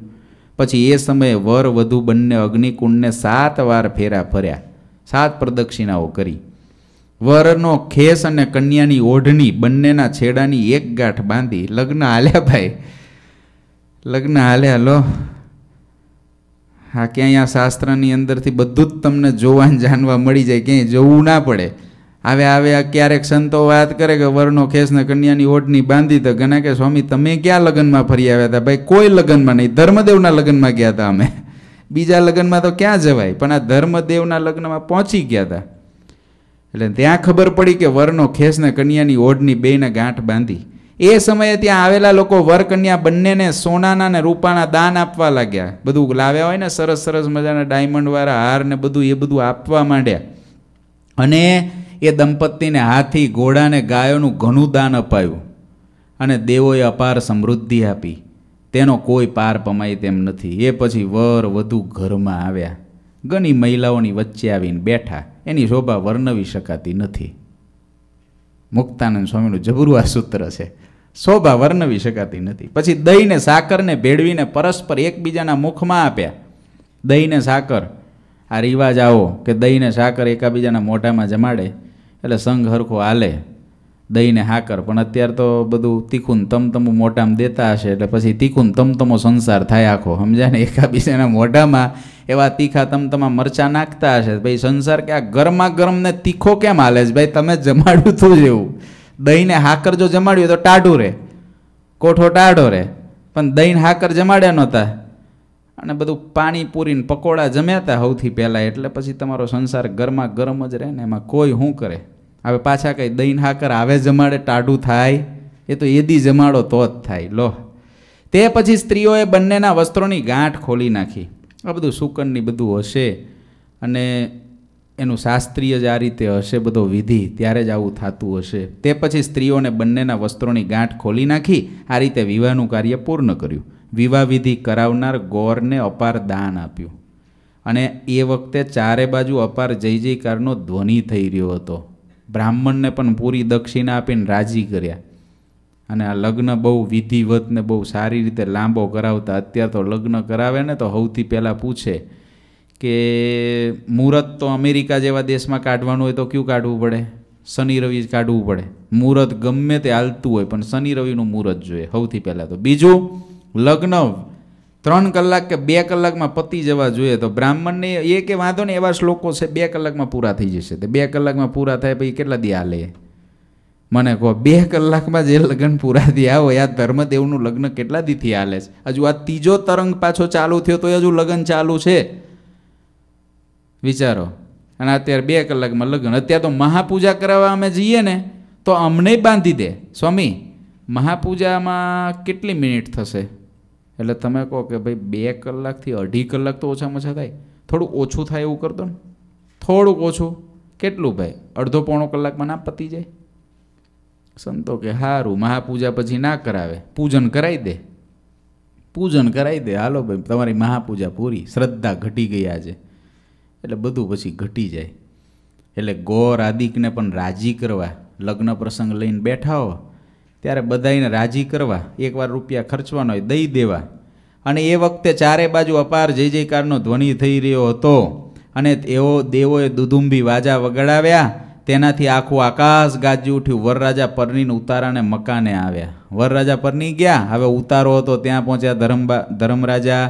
પછી એ સમયે વર વધુ બંને અગ્નિકુંડને સાત વાર ફેરા ફર્યા સાત પ્રદક્ષિણાઓ કરી વરનો ખેસ અને કન્યાની ઓઢણી બંનેના છેડાની એક ગાંઠ બાંધી લગ્ન હાલ્યા ભાઈ લગ્ન હાલ્યા લો હા કે અહીંયા શાસ્ત્રની અંદરથી બધું જ તમને જોવા જાણવા મળી જાય ક્યાંય જવું ના પડે આવે આવે ક્યારેક સંતો વાત કરે કે વરનો ખેસ કન્યાની ઓઢની બાંધી તો ઘણા કે સ્વામી તમે ક્યાં લગ્નમાં ફરી આવ્યા હતા ભાઈ કોઈ લગ્નમાં નહીં ધર્મદેવના લગ્નમાં ગયા હતા અમે બીજા લગ્નમાં તો ક્યાં જવાય પણ આ ધર્મદેવના લગ્નમાં પહોંચી ગયા હતા એટલે ત્યાં ખબર પડી કે વરનો ખેસ કન્યાની ઓઢની બેને ગાંઠ બાંધી એ સમયે ત્યાં આવેલા લોકો વરકન્યા બંનેને સોનાના ને રૂપાના દાન આપવા લાગ્યા બધું લાવ્યા હોય ને સરસ સરસ મજાના ડાયમંડવાળા હાર ને બધું એ બધું આપવા માંડ્યા અને એ દંપતીને હાથી ઘોડાને ગાયોનું ઘણું દાન અપાયું અને દેવોએ અપાર સમૃદ્ધિ આપી તેનો કોઈ પાર પમાય તેમ નથી એ પછી વર વધુ ઘરમાં આવ્યા ઘણી મહિલાઓની વચ્ચે આવીને બેઠા એની શોભા વર્ણવી શકાતી નથી મુક્તાનંદ સ્વામીનું જબરું આ સૂત્ર છે શોભા વર્ણવી શકાતી નથી પછી દહીંને સાકરને ભેળવીને પરસ્પર એકબીજાના મુખમાં આપ્યા દહીંને સાકર આ રિવાજ આવો કે દહીંને સાકર એકાબીજાના મોઢામાં જમાડે એટલે સંઘ હરખો હાલે દહીંને હાકર પણ અત્યારે તો બધું તીખું તમતમું મોઢામાં દેતા હશે એટલે પછી તીખું તમતમો સંસાર થાય આખો સમજાય ને એકાબીજાના મોઢામાં એવા તીખા તમતમા મરચાં નાખતા હશે ભાઈ સંસાર કે આ ગરમા ગરમને તીખો કેમ હાલે છે ભાઈ તમે જમાડું તો જેવું દહીંને હાકર જો જમાડ્યું તો ટાઢું રહે કોઠો ટાઢો રહે પણ દહીં હાકર જમાડ્યા નહોતા અને બધું પાણી પૂરીને પકોડા જમ્યા સૌથી પહેલાં એટલે પછી તમારો સંસાર ગરમા ગરમ જ રહે ને એમાં કોઈ શું કરે હવે પાછા કંઈ દહીં હાકર આવે જમાડે ટાઢું થાય એ તો એદી જમાડો તો જ થાય લો તે પછી સ્ત્રીઓએ બંનેના વસ્ત્રોની ગાંઠ ખોલી નાખી આ બધું સુકનની બધું હશે અને એનું શાસ્ત્રીય જ આ રીતે હશે બધો વિધિ ત્યારે જ આવું થતું હશે તે પછી સ્ત્રીઓને બંનેના વસ્ત્રોની ગાંઠ ખોલી નાખી આ રીતે વિવાહનું કાર્ય પૂર્ણ કર્યું વિવાહ વિધિ કરાવનાર ગોરને અપાર દાન આપ્યું અને એ વખતે ચારે બાજુ અપાર જય જયકારનો ધ્વનિ થઈ રહ્યો હતો બ્રાહ્મણને પણ પૂરી દક્ષિણા આપીને રાજી કર્યા અને આ લગ્ન બહુ વિધિવતને બહુ સારી રીતે લાંબો કરાવતા અત્યારે તો લગ્ન કરાવે ને તો સૌથી પહેલાં પૂછે કે મુહૂર્ત તો અમેરિકા જેવા દેશમાં કાઢવાનું હોય તો કયું કાઢવું પડે શનિ રવિ જ કાઢવું પડે મુહૂર્ત ગમે તે હાલતું હોય પણ શનિ રવિનું મુહૂર્ત જોઈએ સૌથી પહેલાં તો બીજું લગ્ન ત્રણ કલાક કે બે કલાકમાં પતી જવા જોઈએ તો બ્રાહ્મણને એ કે વાંધો ને એવા શ્લોકો છે બે કલાકમાં પૂરા થઈ જશે તે બે કલાકમાં પૂરા થાય પછી કેટલા દી હાલે મને કહો બે કલાકમાં જે લગ્ન પૂરા થયા હોય આ ધર્મદેવનું લગ્ન કેટલા દીથી હાલે છે હજુ આ ત્રીજો તરંગ પાછો ચાલુ થયો તો હજુ લગ્ન ચાલુ છે વિચારો અને અત્યારે બે કલાકમાં લગ્ન અત્યારે તો મહાપૂજા કરાવવા અમે જઈએ ને તો અમને બાંધી દે સ્વામી મહાપૂજામાં કેટલી મિનિટ થશે એટલે તમે કહો કે ભાઈ બે કલાકથી અઢી કલાક તો ઓછામાં ઓછા થાય થોડું ઓછું થાય એવું કરતો ને થોડુંક ઓછું કેટલું ભાઈ અડધો પોણો કલાકમાં ના પતી જાય સંતો કે સારું મહાપૂજા પછી ના કરાવે પૂજન કરાવી દે પૂજન કરાવી દે હાલો ભાઈ તમારી મહાપૂજા પૂરી શ્રદ્ધા ઘટી ગઈ આજે એટલે બધું પછી ઘટી જાય એટલે ગોર આદિકને પણ રાજી કરવા લગ્ન પ્રસંગ લઈને બેઠા હો ત્યારે બધાને રાજી કરવા એકવાર રૂપિયા ખર્ચવાનો હોય દઈ દેવા અને એ વખતે ચારે બાજુ અપાર જય જયકારનો ધ્વનિ થઈ રહ્યો હતો અને એવો દેવોએ દુધુંબી વાજા વગડાવ્યા તેનાથી આખું આકાશ ગાજી ઉઠ્યું વરરાજા પરનીને ઉતારાને મકાને આવ્યા વરરાજા પરની ગયા હવે ઉતારો હતો ત્યાં પહોંચ્યા ધરમબા ધર્મરાજા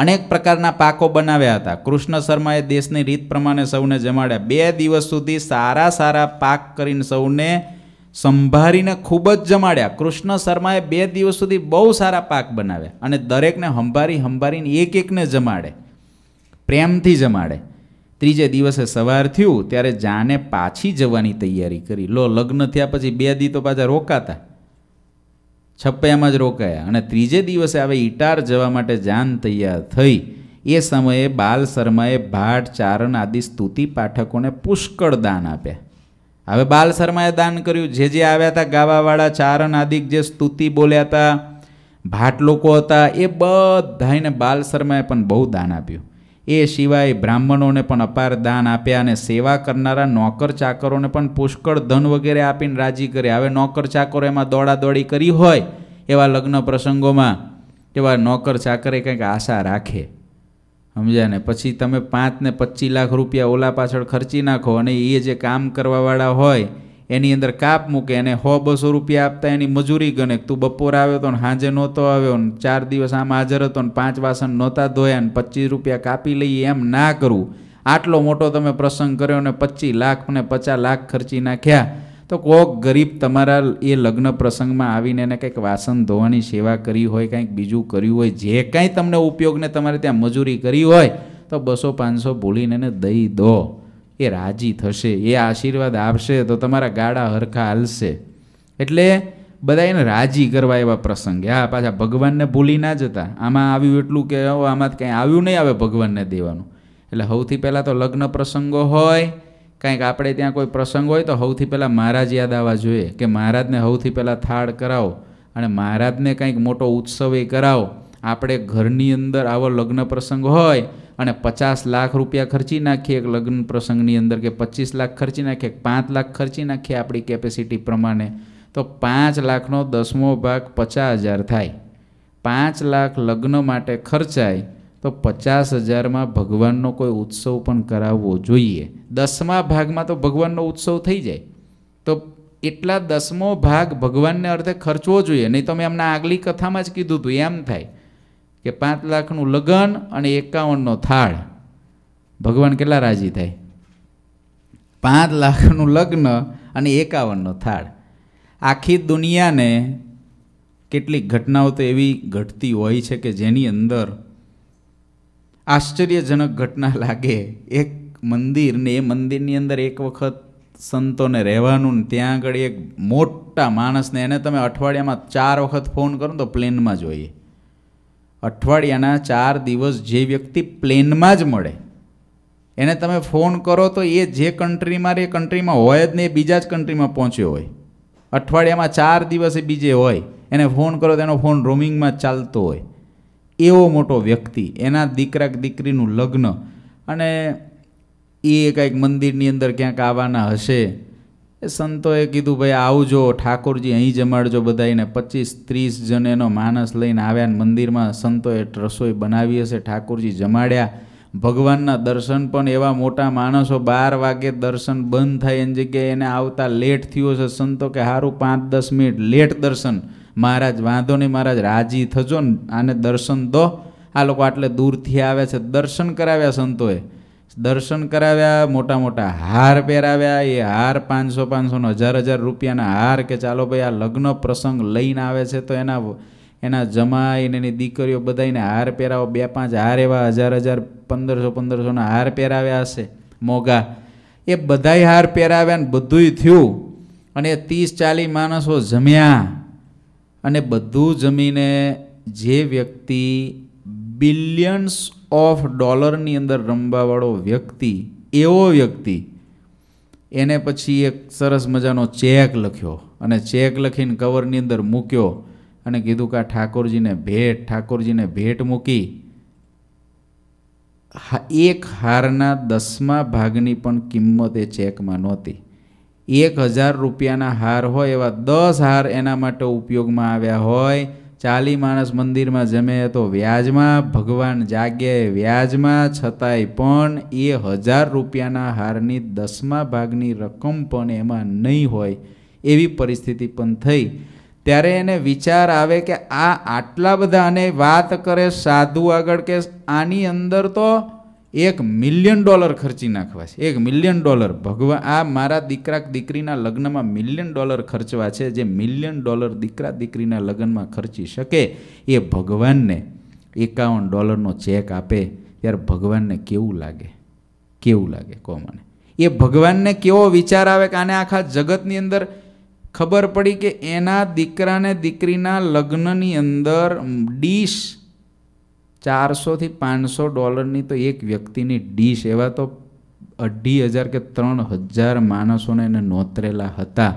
અનેક પ્રકારના પાકો બનાવ્યા હતા કૃષ્ણ શર્માએ દેશની રીત પ્રમાણે સૌને જમાડ્યા બે દિવસ સુધી સારા સારા પાક કરીને સૌને સંભાળીને ખૂબ જ જમાડ્યા કૃષ્ણ શર્માએ બે દિવસ સુધી બહુ સારા પાક બનાવ્યા અને દરેકને હંભારી હંભારીને એક એકને જમાડે પ્રેમથી જમાડે ત્રીજે દિવસે સવાર થયું ત્યારે જાને પાછી જવાની તૈયારી કરી લો લગ્ન થયા પછી બે દી તો પાછા રોકાતા છપ્પૈયામાં જ રોકાયા અને ત્રીજે દિવસે આવે ઈટાર જવા માટે જાન તૈયાર થઈ એ સમયે બાલ શર્માએ ભાટ ચારણ આદિ સ્તુતિ પાઠકોને પુષ્કળ દાન આપ્યા હવે બાલ શર્માએ દાન કર્યું જે જે આવ્યા હતા ગાવાવાળા ચારણ આદિ જે સ્તુતિ બોલ્યા હતા ભાટ લોકો હતા એ બધાને બાલ શર્માએ પણ બહુ દાન આપ્યું એ સિવાય બ્રાહ્મણોને પણ અપાર દાન આપ્યા અને સેવા કરનારા નોકર ચાકરોને પણ પુષ્કળ ધન વગેરે આપીને રાજી કર્યા હવે નોકર ચાકરો એમાં દોડાદોડી કરી હોય એવા લગ્ન પ્રસંગોમાં એવા નોકર ચાકરે કંઈક આશા રાખે સમજ્યા ને પછી તમે પાંચ ને પચીસ લાખ રૂપિયા ઓલા પાછળ ખર્ચી નાખો અને એ જે કામ કરવાવાળા હોય એની અંદર કાપ મૂકે એને સો બસો રૂપિયા આપતા એની મજૂરી ગણે તું બપોર આવ્યો હતો ને સાંજે નહોતો આવ્યો ને ચાર દિવસ આમ હાજર હતો ને પાંચ વાસણ નહોતા ધોયા ને પચીસ રૂપિયા કાપી લઈએ એમ ના કરવું આટલો મોટો તમે પ્રસંગ કર્યો ને પચીસ લાખ ને પચાસ લાખ ખર્ચી નાખ્યા તો કોક ગરીબ તમારા એ લગ્ન પ્રસંગમાં આવીને એને કંઈક વાસણ ધોવાની સેવા કરી હોય કંઈક બીજું કર્યું હોય જે કાંઈ તમને ઉપયોગને તમારે ત્યાં મજૂરી કરી હોય તો બસો પાંચસો ભૂલીને એને દઈ દો એ રાજી થશે એ આશીર્વાદ આપશે તો તમારા ગાડા હરખા હાલશે એટલે બધા એને રાજી કરવા એવા પ્રસંગે હા પાછા ભગવાનને ભૂલી ના જતા આમાં આવ્યું એટલું કે આમાં કંઈ આવ્યું નહીં આવે ભગવાનને દેવાનું એટલે સૌથી પહેલાં તો લગ્ન પ્રસંગો હોય કાંઈક આપણે ત્યાં કોઈ પ્રસંગ હોય તો સૌથી પહેલાં મહારાજ યાદ આવવા જોઈએ કે મહારાજને સૌથી પહેલાં થાળ કરાવો અને મહારાજને કંઈક મોટો ઉત્સવ એ કરાવો આપણે ઘરની અંદર આવો લગ્ન પ્રસંગ હોય અને પચાસ લાખ રૂપિયા ખર્ચી નાખીએ એક લગ્ન પ્રસંગની અંદર કે પચીસ લાખ ખર્ચી નાખીએ પાંચ લાખ ખર્ચી નાખીએ આપણી કેપેસિટી પ્રમાણે તો પાંચ લાખનો દસમો ભાગ પચાસ હજાર થાય પાંચ લાખ લગ્ન માટે ખર્ચાય તો પચાસ હજારમાં ભગવાનનો કોઈ ઉત્સવ પણ કરાવવો જોઈએ દસમા ભાગમાં તો ભગવાનનો ઉત્સવ થઈ જાય તો એટલા દસમો ભાગ ભગવાનને અર્થે ખર્ચવો જોઈએ નહીં તો મેં એમના આગલી કથામાં જ કીધું હતું એમ થાય કે પાંચ લાખનું લગ્ન અને એકાવનનો થાળ ભગવાન કેટલા રાજી થાય પાંચ લાખનું લગ્ન અને એકાવનનો થાળ આખી દુનિયાને કેટલીક ઘટનાઓ તો એવી ઘટતી હોય છે કે જેની અંદર આશ્ચર્યજનક ઘટના લાગે એક મંદિર ને એ મંદિરની અંદર એક વખત સંતોને રહેવાનું ને ત્યાં આગળ એક મોટા માણસને એને તમે અઠવાડિયામાં ચાર વખત ફોન કરો તો પ્લેનમાં જોઈએ અઠવાડિયાના ચાર દિવસ જે વ્યક્તિ પ્લેનમાં જ મળે એને તમે ફોન કરો તો એ જે કન્ટ્રીમાં રે કન્ટ્રીમાં હોય જ ને એ બીજા જ કન્ટ્રીમાં પહોંચ્યો હોય અઠવાડિયામાં ચાર દિવસ એ બીજે હોય એને ફોન કરો તો એનો ફોન રોમિંગમાં ચાલતો હોય એવો મોટો વ્યક્તિ એના દીકરા દીકરીનું લગ્ન અને એ કંઈક મંદિરની અંદર ક્યાંક આવવાના હશે એ સંતોએ કીધું ભાઈ આવજો ઠાકોરજી અહીં જમાડજો બધા એને પચીસ ત્રીસ જણ એનો માણસ લઈને આવ્યા ને મંદિરમાં સંતોએ રસોઈ બનાવી હશે ઠાકોરજી જમાડ્યા ભગવાનના દર્શન પણ એવા મોટા માણસો બાર વાગે દર્શન બંધ થાય એની જગ્યાએ એને આવતા લેટ થયું હશે સંતો કે સારું પાંચ દસ મિનિટ લેટ દર્શન મહારાજ વાંધો નહીં મહારાજ રાજી થજો ને આને દર્શન દો આ લોકો આટલે દૂરથી આવે છે દર્શન કરાવ્યા સંતોએ દર્શન કરાવ્યા મોટા મોટા હાર પહેરાવ્યા એ હાર પાંચસો પાંચસોનો હજાર હજાર રૂપિયાના હાર કે ચાલો ભાઈ આ લગ્ન પ્રસંગ લઈને આવે છે તો એના એના જમાઈને એની દીકરીઓ બધાને હાર પહેરાવો બે પાંચ હાર એવા હજાર હજાર પંદરસો પંદરસોના હાર પહેરાવ્યા હશે મોગા એ બધાય હાર પહેરાવ્યા ને બધુંય થયું અને એ ત્રીસ ચાલીસ માણસો જમ્યા અને બધું જમીને જે વ્યક્તિ બિલિયન્સ ઓફ ડોલરની અંદર રમવાવાળો વ્યક્તિ એવો વ્યક્તિ એને પછી એક સરસ મજાનો ચેક લખ્યો અને ચેક લખીને કવરની અંદર મૂક્યો અને કીધું કે આ ઠાકોરજીને ભેટ ઠાકોરજીને ભેટ મૂકી એક હારના દસમા ભાગની પણ કિંમત એ ચેકમાં નહોતી એક હજાર રૂપિયાના હાર હોય એવા દસ હાર એના માટે ઉપયોગમાં આવ્યા હોય ચાલી માણસ મંદિરમાં જમે તો વ્યાજમાં ભગવાન જાગે વ્યાજમાં છતાંય પણ એ હજાર રૂપિયાના હારની દસમા ભાગની રકમ પણ એમાં નહીં હોય એવી પરિસ્થિતિ પણ થઈ ત્યારે એને વિચાર આવે કે આ આટલા બધા અને વાત કરે સાધુ આગળ કે આની અંદર તો એક મિલિયન ડોલર ખર્ચી નાખવા છે એક મિલિયન ડોલર ભગવા આ મારા દીકરા દીકરીના લગ્નમાં મિલિયન ડોલર ખર્ચવા છે જે મિલિયન ડોલર દીકરા દીકરીના લગ્નમાં ખર્ચી શકે એ ભગવાનને એકાવન ડોલરનો ચેક આપે ત્યારે ભગવાનને કેવું લાગે કેવું લાગે કહો મને એ ભગવાનને કેવો વિચાર આવે કે આને આખા જગતની અંદર ખબર પડી કે એના દીકરાને દીકરીના લગ્નની અંદર ડીશ ચારસોથી પાંચસો ડોલરની તો એક વ્યક્તિની ડીશ એવા તો અઢી હજાર કે ત્રણ હજાર માણસોને એને નોતરેલા હતા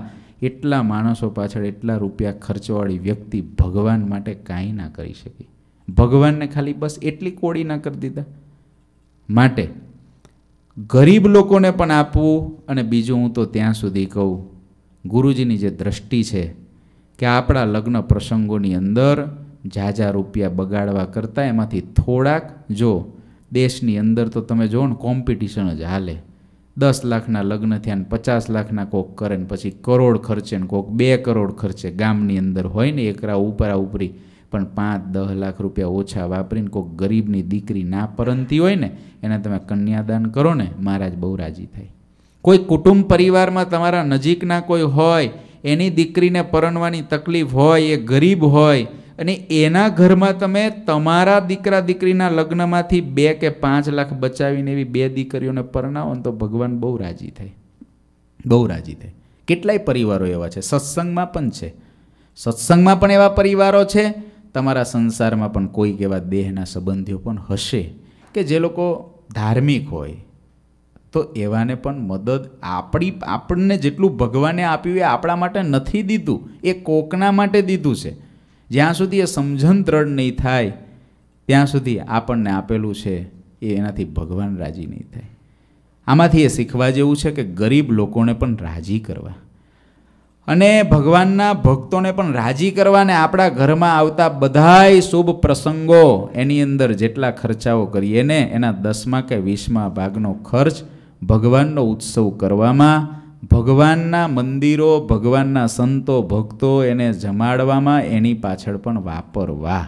એટલા માણસો પાછળ એટલા રૂપિયા ખર્ચવાળી વ્યક્તિ ભગવાન માટે કાંઈ ના કરી શકી ભગવાનને ખાલી બસ એટલી કોડી ના કરી દીધા માટે ગરીબ લોકોને પણ આપવું અને બીજું હું તો ત્યાં સુધી કહું ગુરુજીની જે દ્રષ્ટિ છે કે આપણા લગ્ન પ્રસંગોની અંદર ઝાઝા રૂપિયા બગાડવા કરતાં એમાંથી થોડાક જો દેશની અંદર તો તમે જુઓ ને કોમ્પિટિશન જ હાલે દસ લાખના લગ્ન થયા ને પચાસ લાખના કોક કરે ને પછી કરોડ ખર્ચે ને કોક બે કરોડ ખર્ચે ગામની અંદર હોય ને એકરા ઉપરા ઉપરી પણ પાંચ દહ લાખ રૂપિયા ઓછા વાપરીને કોઈક ગરીબની દીકરી ના પરંતી હોય ને એને તમે કન્યાદાન કરો ને મહારાજ બહુ રાજી થાય કોઈ કુટુંબ પરિવારમાં તમારા નજીકના કોઈ હોય એની દીકરીને પરણવાની તકલીફ હોય એ ગરીબ હોય અને એના ઘરમાં તમે તમારા દીકરા દીકરીના લગ્નમાંથી બે કે પાંચ લાખ બચાવીને એવી બે દીકરીઓને પરણાવો ને તો ભગવાન બહુ રાજી થાય બહુ રાજી થાય કેટલાય પરિવારો એવા છે સત્સંગમાં પણ છે સત્સંગમાં પણ એવા પરિવારો છે તમારા સંસારમાં પણ કોઈક એવા દેહના સંબંધીઓ પણ હશે કે જે લોકો ધાર્મિક હોય તો એવાને પણ મદદ આપણી આપણને જેટલું ભગવાને આપ્યું એ આપણા માટે નથી દીધું એ કોકના માટે દીધું છે જ્યાં સુધી એ સમજણ દ્રઢ નહીં થાય ત્યાં સુધી આપણને આપેલું છે એ એનાથી ભગવાન રાજી નહીં થાય આમાંથી એ શીખવા જેવું છે કે ગરીબ લોકોને પણ રાજી કરવા અને ભગવાનના ભક્તોને પણ રાજી કરવાને આપણા ઘરમાં આવતા બધાય શુભ પ્રસંગો એની અંદર જેટલા ખર્ચાઓ કરીએ ને એના દસમાં કે વીસમાં ભાગનો ખર્ચ ભગવાનનો ઉત્સવ કરવામાં ભગવાનના મંદિરો ભગવાનના સંતો ભક્તો એને જમાડવામાં એની પાછળ પણ વાપરવા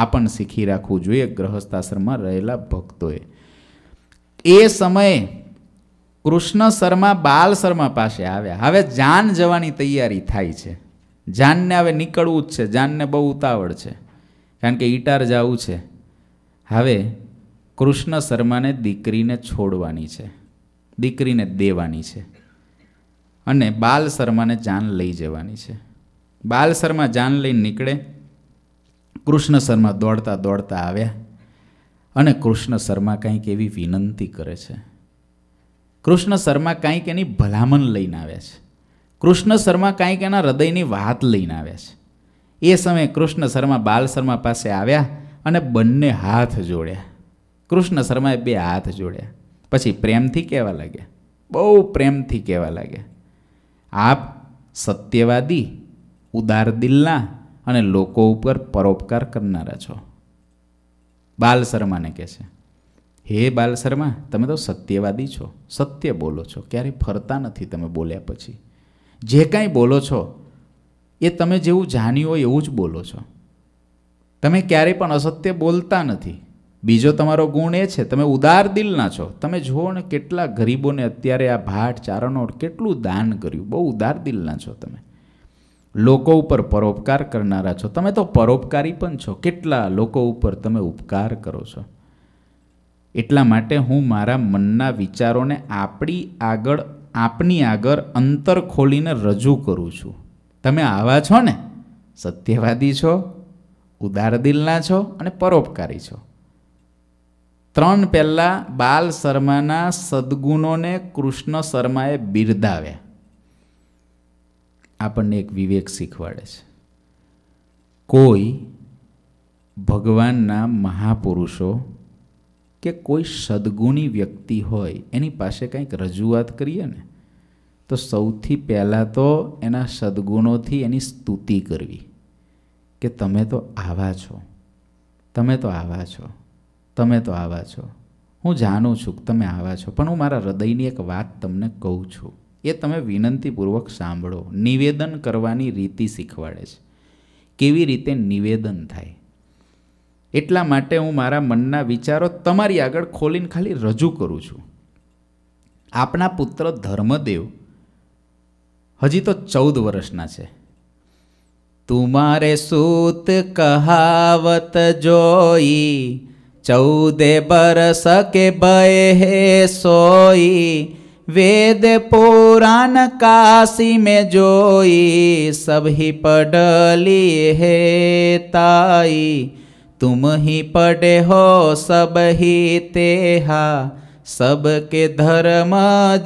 આ પણ શીખી રાખવું જોઈએ ગ્રહસ્થાશ્રમમાં રહેલા ભક્તોએ એ સમયે કૃષ્ણ શર્મા બાલ શર્મા પાસે આવ્યા હવે જાન જવાની તૈયારી થાય છે જાનને હવે નીકળવું જ છે જાનને બહુ ઉતાવળ છે કારણ કે ઈટાર જવું છે હવે કૃષ્ણ શર્માને દીકરીને છોડવાની છે દીકરીને દેવાની છે અને બાલ શર્માને જાન લઈ જવાની છે બાલ શર્મા જાન લઈને નીકળે કૃષ્ણ શર્મા દોડતા દોડતા આવ્યા અને કૃષ્ણ શર્મા કંઈક એવી વિનંતી કરે છે કૃષ્ણ શર્મા કંઈક એની ભલામણ લઈને આવ્યા છે કૃષ્ણ શર્મા કંઈક એના હૃદયની વાત લઈને આવ્યા છે એ સમયે કૃષ્ણ શર્મા બાલ શર્મા પાસે આવ્યા અને બંને હાથ જોડ્યા કૃષ્ણ શર્માએ બે હાથ જોડ્યા પછી પ્રેમથી કહેવા લાગ્યા બહુ પ્રેમથી કહેવા લાગ્યા આપ સત્યવાદી ઉદાર દિલના અને લોકો ઉપર પરોપકાર કરનારા છો બાલ શર્માને કહે છે હે બાલ શર્મા તમે તો સત્યવાદી છો સત્ય બોલો છો ક્યારેય ફરતા નથી તમે બોલ્યા પછી જે કાંઈ બોલો છો એ તમે જેવું જાણ્યું હોય એવું જ બોલો છો તમે ક્યારેય પણ અસત્ય બોલતા નથી બીજો તમારો ગુણ એ છે તમે ઉદાર દિલના છો તમે જુઓ ને કેટલા ગરીબોને અત્યારે આ ભાટ ચારણો કેટલું દાન કર્યું બહુ ઉદાર દિલના છો તમે લોકો ઉપર પરોપકાર કરનારા છો તમે તો પરોપકારી પણ છો કેટલા લોકો ઉપર તમે ઉપકાર કરો છો એટલા માટે હું મારા મનના વિચારોને આપણી આગળ આપની આગળ અંતર ખોલીને રજૂ કરું છું તમે આવા છો ને સત્યવાદી છો ઉદાર દિલના છો અને પરોપકારી છો ત્રણ પહેલાં બાલ શર્માના સદગુણોને કૃષ્ણ શર્માએ બિરદાવ્યા આપણને એક વિવેક શીખવાડે છે કોઈ ભગવાનના મહાપુરુષો કે કોઈ સદગુણી વ્યક્તિ હોય એની પાસે કંઈક રજૂઆત કરીએ ને તો સૌથી પહેલાં તો એના સદગુણોથી એની સ્તુતિ કરવી કે તમે તો આવા છો તમે તો આવા છો તમે તો આવા છો હું જાણું છું કે તમે આવા છો પણ હું મારા હૃદયની એક વાત તમને કહું છું એ તમે વિનંતીપૂર્વક સાંભળો નિવેદન કરવાની રીતિ શીખવાડે છે કેવી રીતે નિવેદન થાય એટલા માટે હું મારા મનના વિચારો તમારી આગળ ખોલીને ખાલી રજૂ કરું છું આપના પુત્ર ધર્મદેવ હજી તો ચૌદ વર્ષના છે તુમારે સૂત કહાવત જોઈ चौदह बरस के बहे सोई वेद पुराण काशी में जोई सब ही पढ़ली है ताई तुम ही पढ़े हो सब ही तेहा सबके धर्म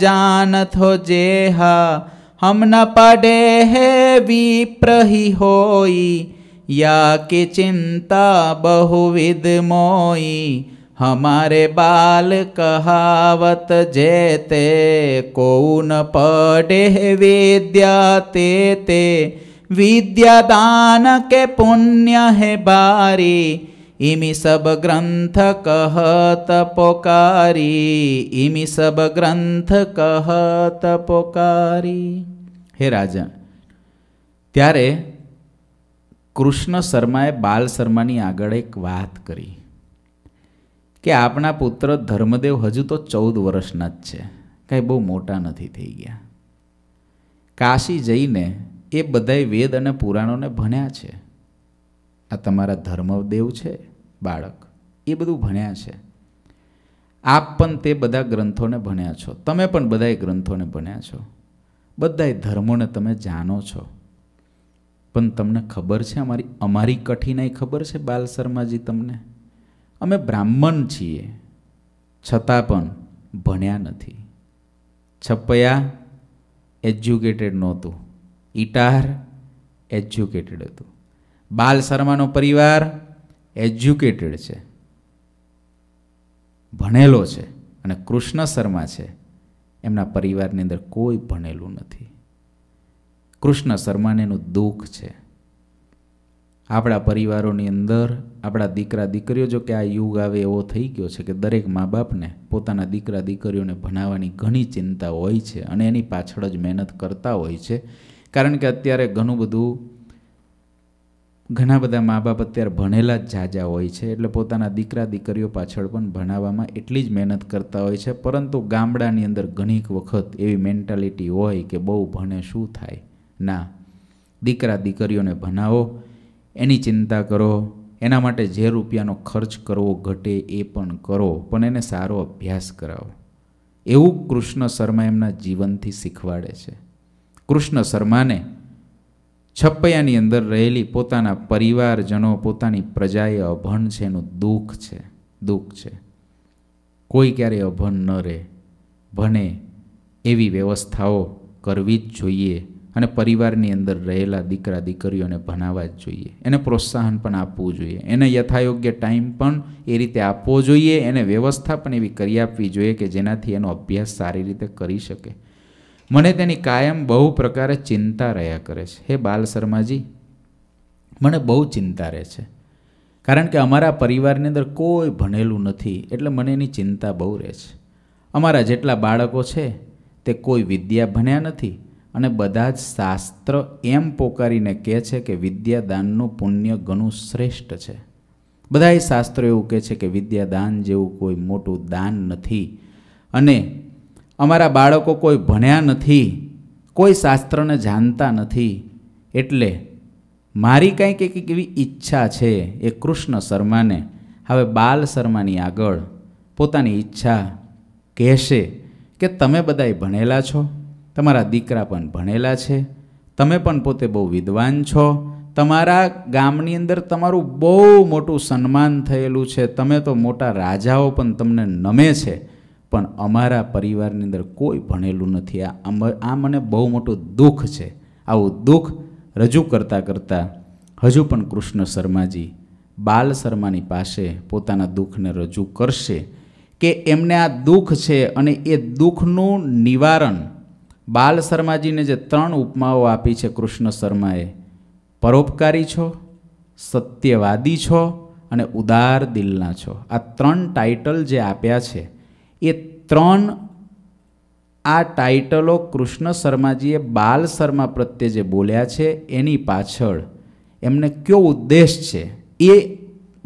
जान थो जेहा हम न पढ़े है विप्रही होई या कि चिंता बहुविध मोई हमारे बाल कहावत जेते कौन पढ़े विद्या ते ते विद्या दान के पुण्य है बारी इमी सब ग्रंथ कहत पोकारी इमी सब ग्रंथ कहत पोकारी हे राजन त्यारे કૃષ્ણ શર્માએ બાલ શર્માની આગળ એક વાત કરી કે આપણા પુત્ર ધર્મદેવ હજુ તો ચૌદ વર્ષના જ છે કાંઈ બહુ મોટા નથી થઈ ગયા કાશી જઈને એ બધાય વેદ અને પુરાણોને ભણ્યા છે આ તમારા ધર્મદેવ છે બાળક એ બધું ભણ્યા છે આપ પણ તે બધા ગ્રંથોને ભણ્યા છો તમે પણ બધાય ગ્રંથોને ભણ્યા છો બધાય ધર્મોને તમે જાણો છો પણ તમને ખબર છે અમારી અમારી કઠિનાઈ ખબર છે બાલ શર્માજી તમને અમે બ્રાહ્મણ છીએ છતાં પણ ભણ્યા નથી છપ્પયા એજ્યુકેટેડ નહોતું ઇટાર એજ્યુકેટેડ હતું બાલ શર્માનો પરિવાર એજ્યુકેટેડ છે ભણેલો છે અને કૃષ્ણ શર્મા છે એમના પરિવારની અંદર કોઈ ભણેલું નથી કૃષ્ણ શર્માને એનું દુઃખ છે આપણા પરિવારોની અંદર આપણા દીકરા દીકરીઓ જો કે આ યુગ આવે એવો થઈ ગયો છે કે દરેક મા બાપને પોતાના દીકરા દીકરીઓને ભણાવવાની ઘણી ચિંતા હોય છે અને એની પાછળ જ મહેનત કરતા હોય છે કારણ કે અત્યારે ઘણું બધું ઘણા બધા મા બાપ અત્યારે ભણેલા જ ઝાઝા હોય છે એટલે પોતાના દીકરા દીકરીઓ પાછળ પણ ભણાવવામાં એટલી જ મહેનત કરતા હોય છે પરંતુ ગામડાની અંદર ઘણીક વખત એવી મેન્ટાલિટી હોય કે બહુ ભણે શું થાય ના દીકરા દીકરીઓને ભણાવો એની ચિંતા કરો એના માટે જે રૂપિયાનો ખર્ચ કરવો ઘટે એ પણ કરો પણ એને સારો અભ્યાસ કરાવો એવું કૃષ્ણ શર્મા એમના જીવનથી શીખવાડે છે કૃષ્ણ શર્માને છપૈયાની અંદર રહેલી પોતાના પરિવારજનો પોતાની પ્રજાએ અભણ છે એનું દુઃખ છે દુઃખ છે કોઈ ક્યારેય અભણ ન રહે ભણે એવી વ્યવસ્થાઓ કરવી જ જોઈએ અને પરિવારની અંદર રહેલા દીકરા દીકરીઓને ભણાવવા જ જોઈએ એને પ્રોત્સાહન પણ આપવું જોઈએ એને યથાયોગ્ય ટાઈમ પણ એ રીતે આપવો જોઈએ એને વ્યવસ્થા પણ એવી કરી આપવી જોઈએ કે જેનાથી એનો અભ્યાસ સારી રીતે કરી શકે મને તેની કાયમ બહુ પ્રકારે ચિંતા રહ્યા કરે છે હે બાલ શર્માજી મને બહુ ચિંતા રહે છે કારણ કે અમારા પરિવારની અંદર કોઈ ભણેલું નથી એટલે મને એની ચિંતા બહુ રહે છે અમારા જેટલા બાળકો છે તે કોઈ વિદ્યા ભણ્યા નથી અને બધા જ શાસ્ત્ર એમ પોકારીને કહે છે કે વિદ્યાદાનનું પુણ્ય ઘણું શ્રેષ્ઠ છે બધા એ શાસ્ત્રો એવું કહે છે કે વિદ્યાદાન જેવું કોઈ મોટું દાન નથી અને અમારા બાળકો કોઈ ભણ્યા નથી કોઈ શાસ્ત્રને જાણતા નથી એટલે મારી કંઈક એક એવી ઈચ્છા છે એ કૃષ્ણ શર્માને હવે બાલ શર્માની આગળ પોતાની ઈચ્છા કહેશે કે તમે બધાય ભણેલા છો તમારા દીકરા પણ ભણેલા છે તમે પણ પોતે બહુ વિદ્વાન છો તમારા ગામની અંદર તમારું બહુ મોટું સન્માન થયેલું છે તમે તો મોટા રાજાઓ પણ તમને નમે છે પણ અમારા પરિવારની અંદર કોઈ ભણેલું નથી આ આ મને બહુ મોટું દુઃખ છે આવું દુઃખ રજૂ કરતાં કરતાં હજુ પણ કૃષ્ણ શર્માજી બાલ શર્માની પાસે પોતાના દુઃખને રજૂ કરશે કે એમને આ દુઃખ છે અને એ દુઃખનું નિવારણ બાલ શર્માજીને જે ત્રણ ઉપમાઓ આપી છે કૃષ્ણ શર્માએ પરોપકારી છો સત્યવાદી છો અને ઉદાર દિલના છો આ ત્રણ ટાઇટલ જે આપ્યા છે એ ત્રણ આ ટાઇટલો કૃષ્ણ શર્માજીએ બાલ શર્મા પ્રત્યે જે બોલ્યા છે એની પાછળ એમને કયો ઉદ્દેશ છે એ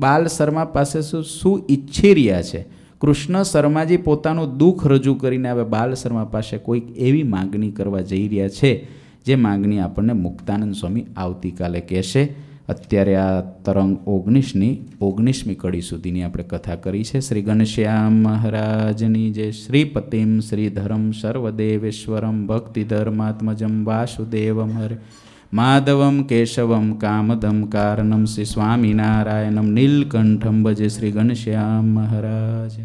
બાલ શર્મા પાસે શું શું ઈચ્છી રહ્યા છે કૃષ્ણ શર્માજી પોતાનું દુઃખ રજૂ કરીને હવે બાલ શર્મા પાસે કોઈક એવી માગણી કરવા જઈ રહ્યા છે જે માગણી આપણને મુક્તાનંદ સ્વામી આવતીકાલે કહેશે અત્યારે આ તરંગ ઓગણીસની ઓગણીસમી કડી સુધીની આપણે કથા કરી છે શ્રી ઘનશ્યામ મહારાજની જે શ્રીપતિમ શ્રીધરમ સર્વદેવેશ્વરમ ભક્તિધર્માત્મજમ વાસુદેવમ હરે માધવમ કેશવમ કામદમ કારણમ શ્રી સ્વામિનારાયણમ નીલકંઠમ ભજે શ્રી ઘનશ્યામ મહારાજ